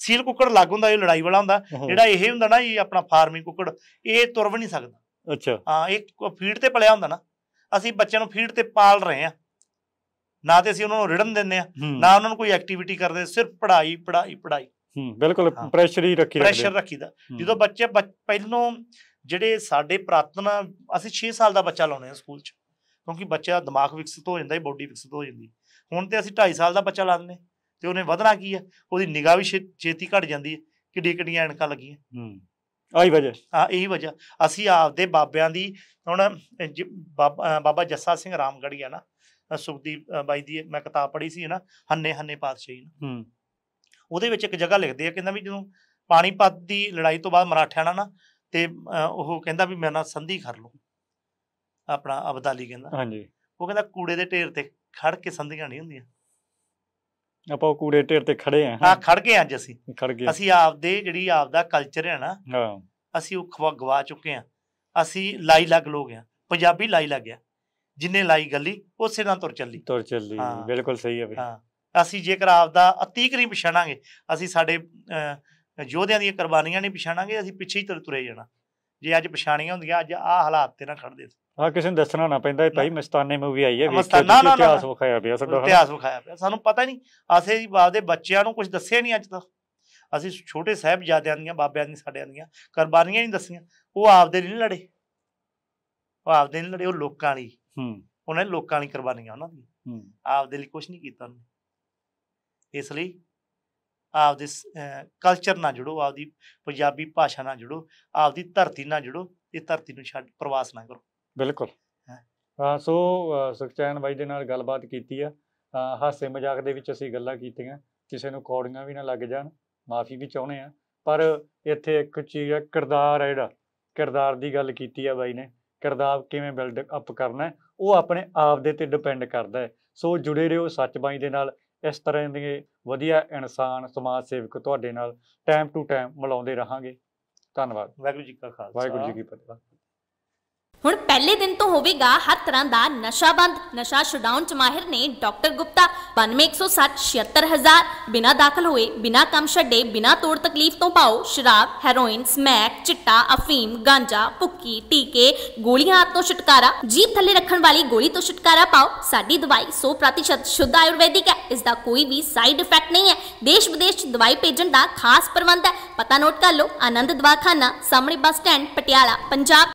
ਸੀਲ ਕੁੱਕੜ ਲੱਗ ਹੁੰਦਾ ਇਹ ਲੜਾਈ ਵਾਲਾ ਹੁੰਦਾ ਜਿਹੜਾ ਇਹ ਹੁੰਦਾ ਨਾ ਇਹ ਆਪਣਾ ਫਾਰਮਿੰਗ ਕੁੱਕੜ ਇਹ ਤੁਰ ਵੀ ਨਹੀਂ ਸਕਦਾ ਅੱਛਾ ਹਾਂ ਇਹ ਫੀਡ ਤੇ ਪਲਿਆ ਹੁੰਦਾ ਨਾ ਅਸੀਂ ਬੱਚਿਆਂ ਨੂੰ ਫੀਡ ਤੇ ਪਾਲ ਰਹੇ ਆ ਨਾ ਤੇ ਅਸੀਂ ਉਹਨਾਂ ਨੂੰ ਰਿੜਨ ਦਿੰਦੇ ਆ ਨਾ ਉਹਨਾਂ ਨੂੰ ਕੋਈ ਐਕਟੀਵਿਟੀ ਕਰਦੇ ਸਿਰਫ ਪੜ੍ਹਾਈ ਪੜ੍ਹਾਈ ਪੜ੍ਹਾਈ ਹੂੰ ਬਿਲਕੁਲ ਪ੍ਰੈਸ਼ਰ ਹੀ ਰੱਖੀ ਪ੍ਰੈਸ਼ਰ ਰੱਖੀਦਾ ਜਦੋਂ ਬੱਚੇ ਪਹਿਲੋਂ ਜਿਹੜੇ ਸਾਡੇ ਪ੍ਰਾਤਨਾ ਅਸੀਂ 6 ਸਾਲ ਦਾ ਬੱਚਾ ਲਾਉਨੇ ਆ ਸਕੂਲ 'ਚ ਕਿਉਂਕਿ ਬੱਚੇ ਦਾ ਦਿਮਾਗ ਵਿਕਸਿਤ ਹੋ ਜਾਂਦਾ ਹੈ ਬਾਡੀ ਵਿਕਸਿਤ ਹੋ ਜਾਂਦੀ ਹੁਣ ਤੇ ਅਸੀਂ 2.5 ਸਾਲ ਦਾ ਬੱਚਾ ਲਾ ਦਿੰਦੇ ਤੇ ਉਹਨੇ ਵਧਣਾ ਕੀ ਆ ਉਹਦੀ ਨਿਗਾਹ ਵੀ ਛੇਤੀ ਘਟ ਜਾਂਦੀ ਹੈ ਕਿੱਡੀ ਕਿੱਡੀਆਂ ਐਣਕਾਂ ਲੱਗੀਆਂ ਹੂੰ ਆਹੀ ਵਜ੍ਹਾ ਆ ਇਹੀ ਵਜ੍ਹਾ ਅਸੀਂ ਆਪਦੇ ਬਾਬਿਆਂ ਦੀ ਹੁਣ ਬਾਬਾ ਜੱਸਾ ਸਿੰਘ ਰਾਮਗੜੀਆ ਨਾ ਸੁਖਦੀਪ ਬਾਈ ਦੀ ਮੈਂ ਕਿਤਾਬ ਪੜ੍ਹੀ ਸੀ ਨਾ ਹੰਨੇ ਹੰਨੇ ਪਾਤਸ਼ਾਹੀ ਨਾ ਹੂੰ ਉਹਦੇ ਵਿੱਚ ਇੱਕ ਜਗ੍ਹਾ ਲਿਖਦੇ ਆ ਕਹਿੰਦਾ ਵੀ ਜਦੋਂ ਪਾਣੀਪਤ ਦੀ ਲੜਾਈ ਤੋਂ ਬਾਅਦ ਮਰਾਠਿਆਂ ਨਾਲ ਨਾ ਤੇ ਉਹ ਕਹਿੰਦਾ ਵੀ ਮੇਰੇ ਨਾਲ ਸੰਧੀ ਕਰ ਲਓ ਆਪਣਾ ਅਬਦਾਲੀ ਕਹਿੰਦਾ ਹਾਂਜੀ ਉਹ ਕਹਿੰਦਾ ਕੂੜੇ ਦੇ ਢੇਰ ਤੇ ਖੜ ਕੇ ਸੰਧੀਆਂ ਨਹੀਂ ਹੁੰਦੀਆਂ ਆਪਾਂ ਉਹ ਕੂੜੇ ਢੇਰ ਤੇ ਖੜੇ ਆ ਹਾਂ ਖੜ ਗਏ ਅੱਜ ਅਸੀਂ ਖੜ ਗਏ ਅਸੀਂ ਆਪਦੇ ਜਿਹੜੀ ਆਪਦਾ ਕਲਚਰ ਹੈ ਨਾ ਹਾਂ ਅਸੀਂ ਉਹ ਖਵਾ ਗਵਾ ਚੁੱਕੇ ਆ ਅਸੀਂ ਲਾਈ ਲੱਗ ਲੋਗ ਆ ਪੰਜਾਬੀ ਲਾਈ ਲੱਗ ਗਿਆ ਜਿੰਨੇ ਲਾਈ ਗੱਲੀ ਉਸੇ ਨਾਲ ਤੁਰ ਚੱਲੀ ਤੁਰ ਚੱਲੀ ਬਿਲਕੁਲ ਸਹੀ ਹੈ ਬਈ ਹਾਂ ਅਸੀਂ ਜੇਕਰ ਆਪਦਾ ਅਤੀਕ ਨਹੀਂ ਪਛਾਣਾਂਗੇ ਅਸੀਂ ਸਾਡੇ ਯੋਧਿਆਂ ਦੀਆਂ ਕੁਰਬਾਨੀਆਂ ਨਹੀਂ ਪਛਾਣਾਂਗੇ ਅਸੀਂ ਪਿੱਛੇ ਹੀ ਤੁਰੇ ਜਾਣਾ ਜੇ ਅੱਜ ਪਛਾਣੀਆਂ ਹੁੰਦੀਆਂ ਅੱਜ ਆਹ ਹਾਲਾਤ ਤੇ ਨਾ ਖੜਦੇ ਸੀ ਆ ਕਿਸੇ ਨੂੰ ਦੱਸਣਾ ਨਾ ਪੈਂਦਾ ਇਹ ਭਾਈ ਮਸਤਾਨੇ ਮੂਵੀ ਆਈ ਹੈ ਮਸਤਾਨਾ ਨਾ ਇਤਿਹਾਸ ਵਿਖਾਇਆ ਪਿਆ ਸਾਡਾ ਇਤਿਹਾਸ ਵਿਖਾਇਆ ਪਿਆ ਸਾਨੂੰ ਪਤਾ ਨਹੀਂ ਆਸੇ ਜੀ ਬਾਪ ਦੇ ਬੱਚਿਆਂ ਨੂੰ ਕੁਝ ਦੱਸਿਆ ਨਹੀਂ ਅੱਜ ਤੱਕ ਅਸੀਂ ਛੋਟੇ ਜਿਆਦਿਆਂ ਦੀਆਂ ਬਾਬਿਆਂ ਦੀਆਂ ਸਾਡਿਆਂ ਦੀਆਂ ਕੁਰਬਾਨੀਆਂ ਨਹੀਂ ਦੱਸੀਆਂ ਉਹ ਆਪਦੇ ਨਹੀਂ ਲੜੇ ਉਹ ਆਪਦੇ ਨਹੀਂ ਲੜੇ ਉਹ ਲੋਕਾਂ ਲਈ ਹੂੰ ਉਹਨਾਂ ਨੇ ਲੋਕਾਂ ਲਈ ਕੁਰਬਾਨੀਆਂ ਉਹਨਾਂ ਦੀ ਹੂੰ ਆਪਦੇ ਲਈ ਕੁਝ ਨਹੀਂ ਕੀਤਾ ਉਹਨੇ ਇਸ ਲਈ ਆਪਦੇ ਕਲਚਰ ਨਾਲ ਜੁੜੋ ਆਪਦੀ ਪੰਜਾਬੀ ਭਾਸ਼ਾ ਨਾਲ ਜੁੜੋ ਆਪਦੀ ਧਰਤੀ ਨਾਲ ਜੁੜੋ ਇਹ ਧਰਤੀ ਨੂੰ ਛੱਡ ਪ੍ਰਵਾਸ ਨਾ ਕਰੋ ਬਿਲਕੁਲ ਹਾਂ ਸੋ ਸੁਖਚੈਨ ਬਾਈ ਦੇ ਨਾਲ ਗੱਲਬਾਤ ਕੀਤੀ ਆ ਹਾਸੇ ਮਜ਼ਾਕ ਦੇ ਵਿੱਚ ਅਸੀਂ ਗੱਲਾਂ ਕੀਤੀਆਂ ਕਿਸੇ ਨੂੰ ਕੌੜੀਆਂ ਵੀ ਨਾ ਲੱਗ ਜਾਣ ਮਾਫੀ ਵੀ ਚਾਹੁੰਦੇ ਆ ਪਰ ਇੱਥੇ ਇੱਕ ਚੀਜ਼ ਹੈ ਕਿਰਦਾਰ ਹੈ ਜਿਹੜਾ ਕਿਰਦਾਰ ਦੀ ਗੱਲ ਕੀਤੀ ਆ ਬਾਈ ਨੇ ਕਿਰਦਾਰ ਕਿਵੇਂ ਬਿਲਡ ਅਪ ਕਰਨਾ ਉਹ ਆਪਣੇ ਆਪ ਦੇ ਤੇ ਡਿਪੈਂਡ ਕਰਦਾ ਸੋ ਜੁੜੇ ਰਹੋ ਸੱਚ ਬਾਈ ਦੇ ਨਾਲ ਇਸ ਤਰ੍ਹਾਂ ਦੇ ਵਧੀਆ ਇਨਸਾਨ ਸਮਾਜ ਸੇਵਕ ਤੁਹਾਡੇ ਨਾਲ ਟਾਈਮ ਟੂ ਟਾਈਮ ਮਿਲਾਉਂਦੇ ਰਹਾਂਗੇ ਧੰਨਵਾਦ ਵਾਹਿਗੁਰੂ ਜੀ ਕਾ ਖਾਲਸਾ ਵਾਹਿਗੁਰੂ ਜੀ ਕੀ ਫਤਿਹ ਹੁਣ ਪਹਿਲੇ ਦਿਨ ਤੋਂ ਹੋਵੇਗਾ ਹਰ ਤਰ੍ਹਾਂ ਦਾ ਨਸ਼ਾ ਬੰਦ ਨਸ਼ਾ ਛਡਾਉਣ ਚ ਮਾਹਿਰ ਨੇ ਡਾਕਟਰ ਗੁਪਤਾ 9167076000 ਬਿਨਾ ਦਾਖਲ ਹੋਏ ਬਿਨਾ ਕੰਮ ਛੱਡੇ ਬਿਨਾ ਤੋੜ ਤਕਲੀਫ ਤੋਂ ਪਾਓ ਸ਼ਰਾਬ ਹੈਰੋਇਨ ਸਮੈਕ ਚਿੱਟਾ ਅਫੀਮ ਗਾਂਜਾ ਪੁੱਕੀ ਟੀਕੇ ਗੋਲੀਆਂ ਤੋਂ ਛੁਟਕਾਰਾ ਜੀਭ ਥੱਲੇ ਰੱਖਣ ਵਾਲੀ ਗੋਲੀ ਤੋਂ ਛੁਟਕਾਰਾ ਪਾਓ ਸਾਡੀ ਦਵਾਈ 100% ਸ਼ੁੱਧ ਆਯੁਰਵੈਦਿਕ ਹੈ ਇਸ ਦਾ ਕੋਈ ਵੀ ਸਾਈਡ ਇਫੈਕਟ ਨਹੀਂ ਹੈ ਦੇਸ਼ ਵਿਦੇਸ਼ ਚ ਦਵਾਈ ਭੇਜਣ ਦਾ ਖਾਸ ਪ੍ਰਬੰਧ ਹੈ ਪਤਾ ਨੋਟ ਕਰ ਲਓ ਆਨੰਦ ਦਵਾਖਾਨਾ ਸਾਹਮਣੇ ਬੱਸ ਸਟੈਂਡ ਪਟਿਆਲਾ ਪੰਜਾਬ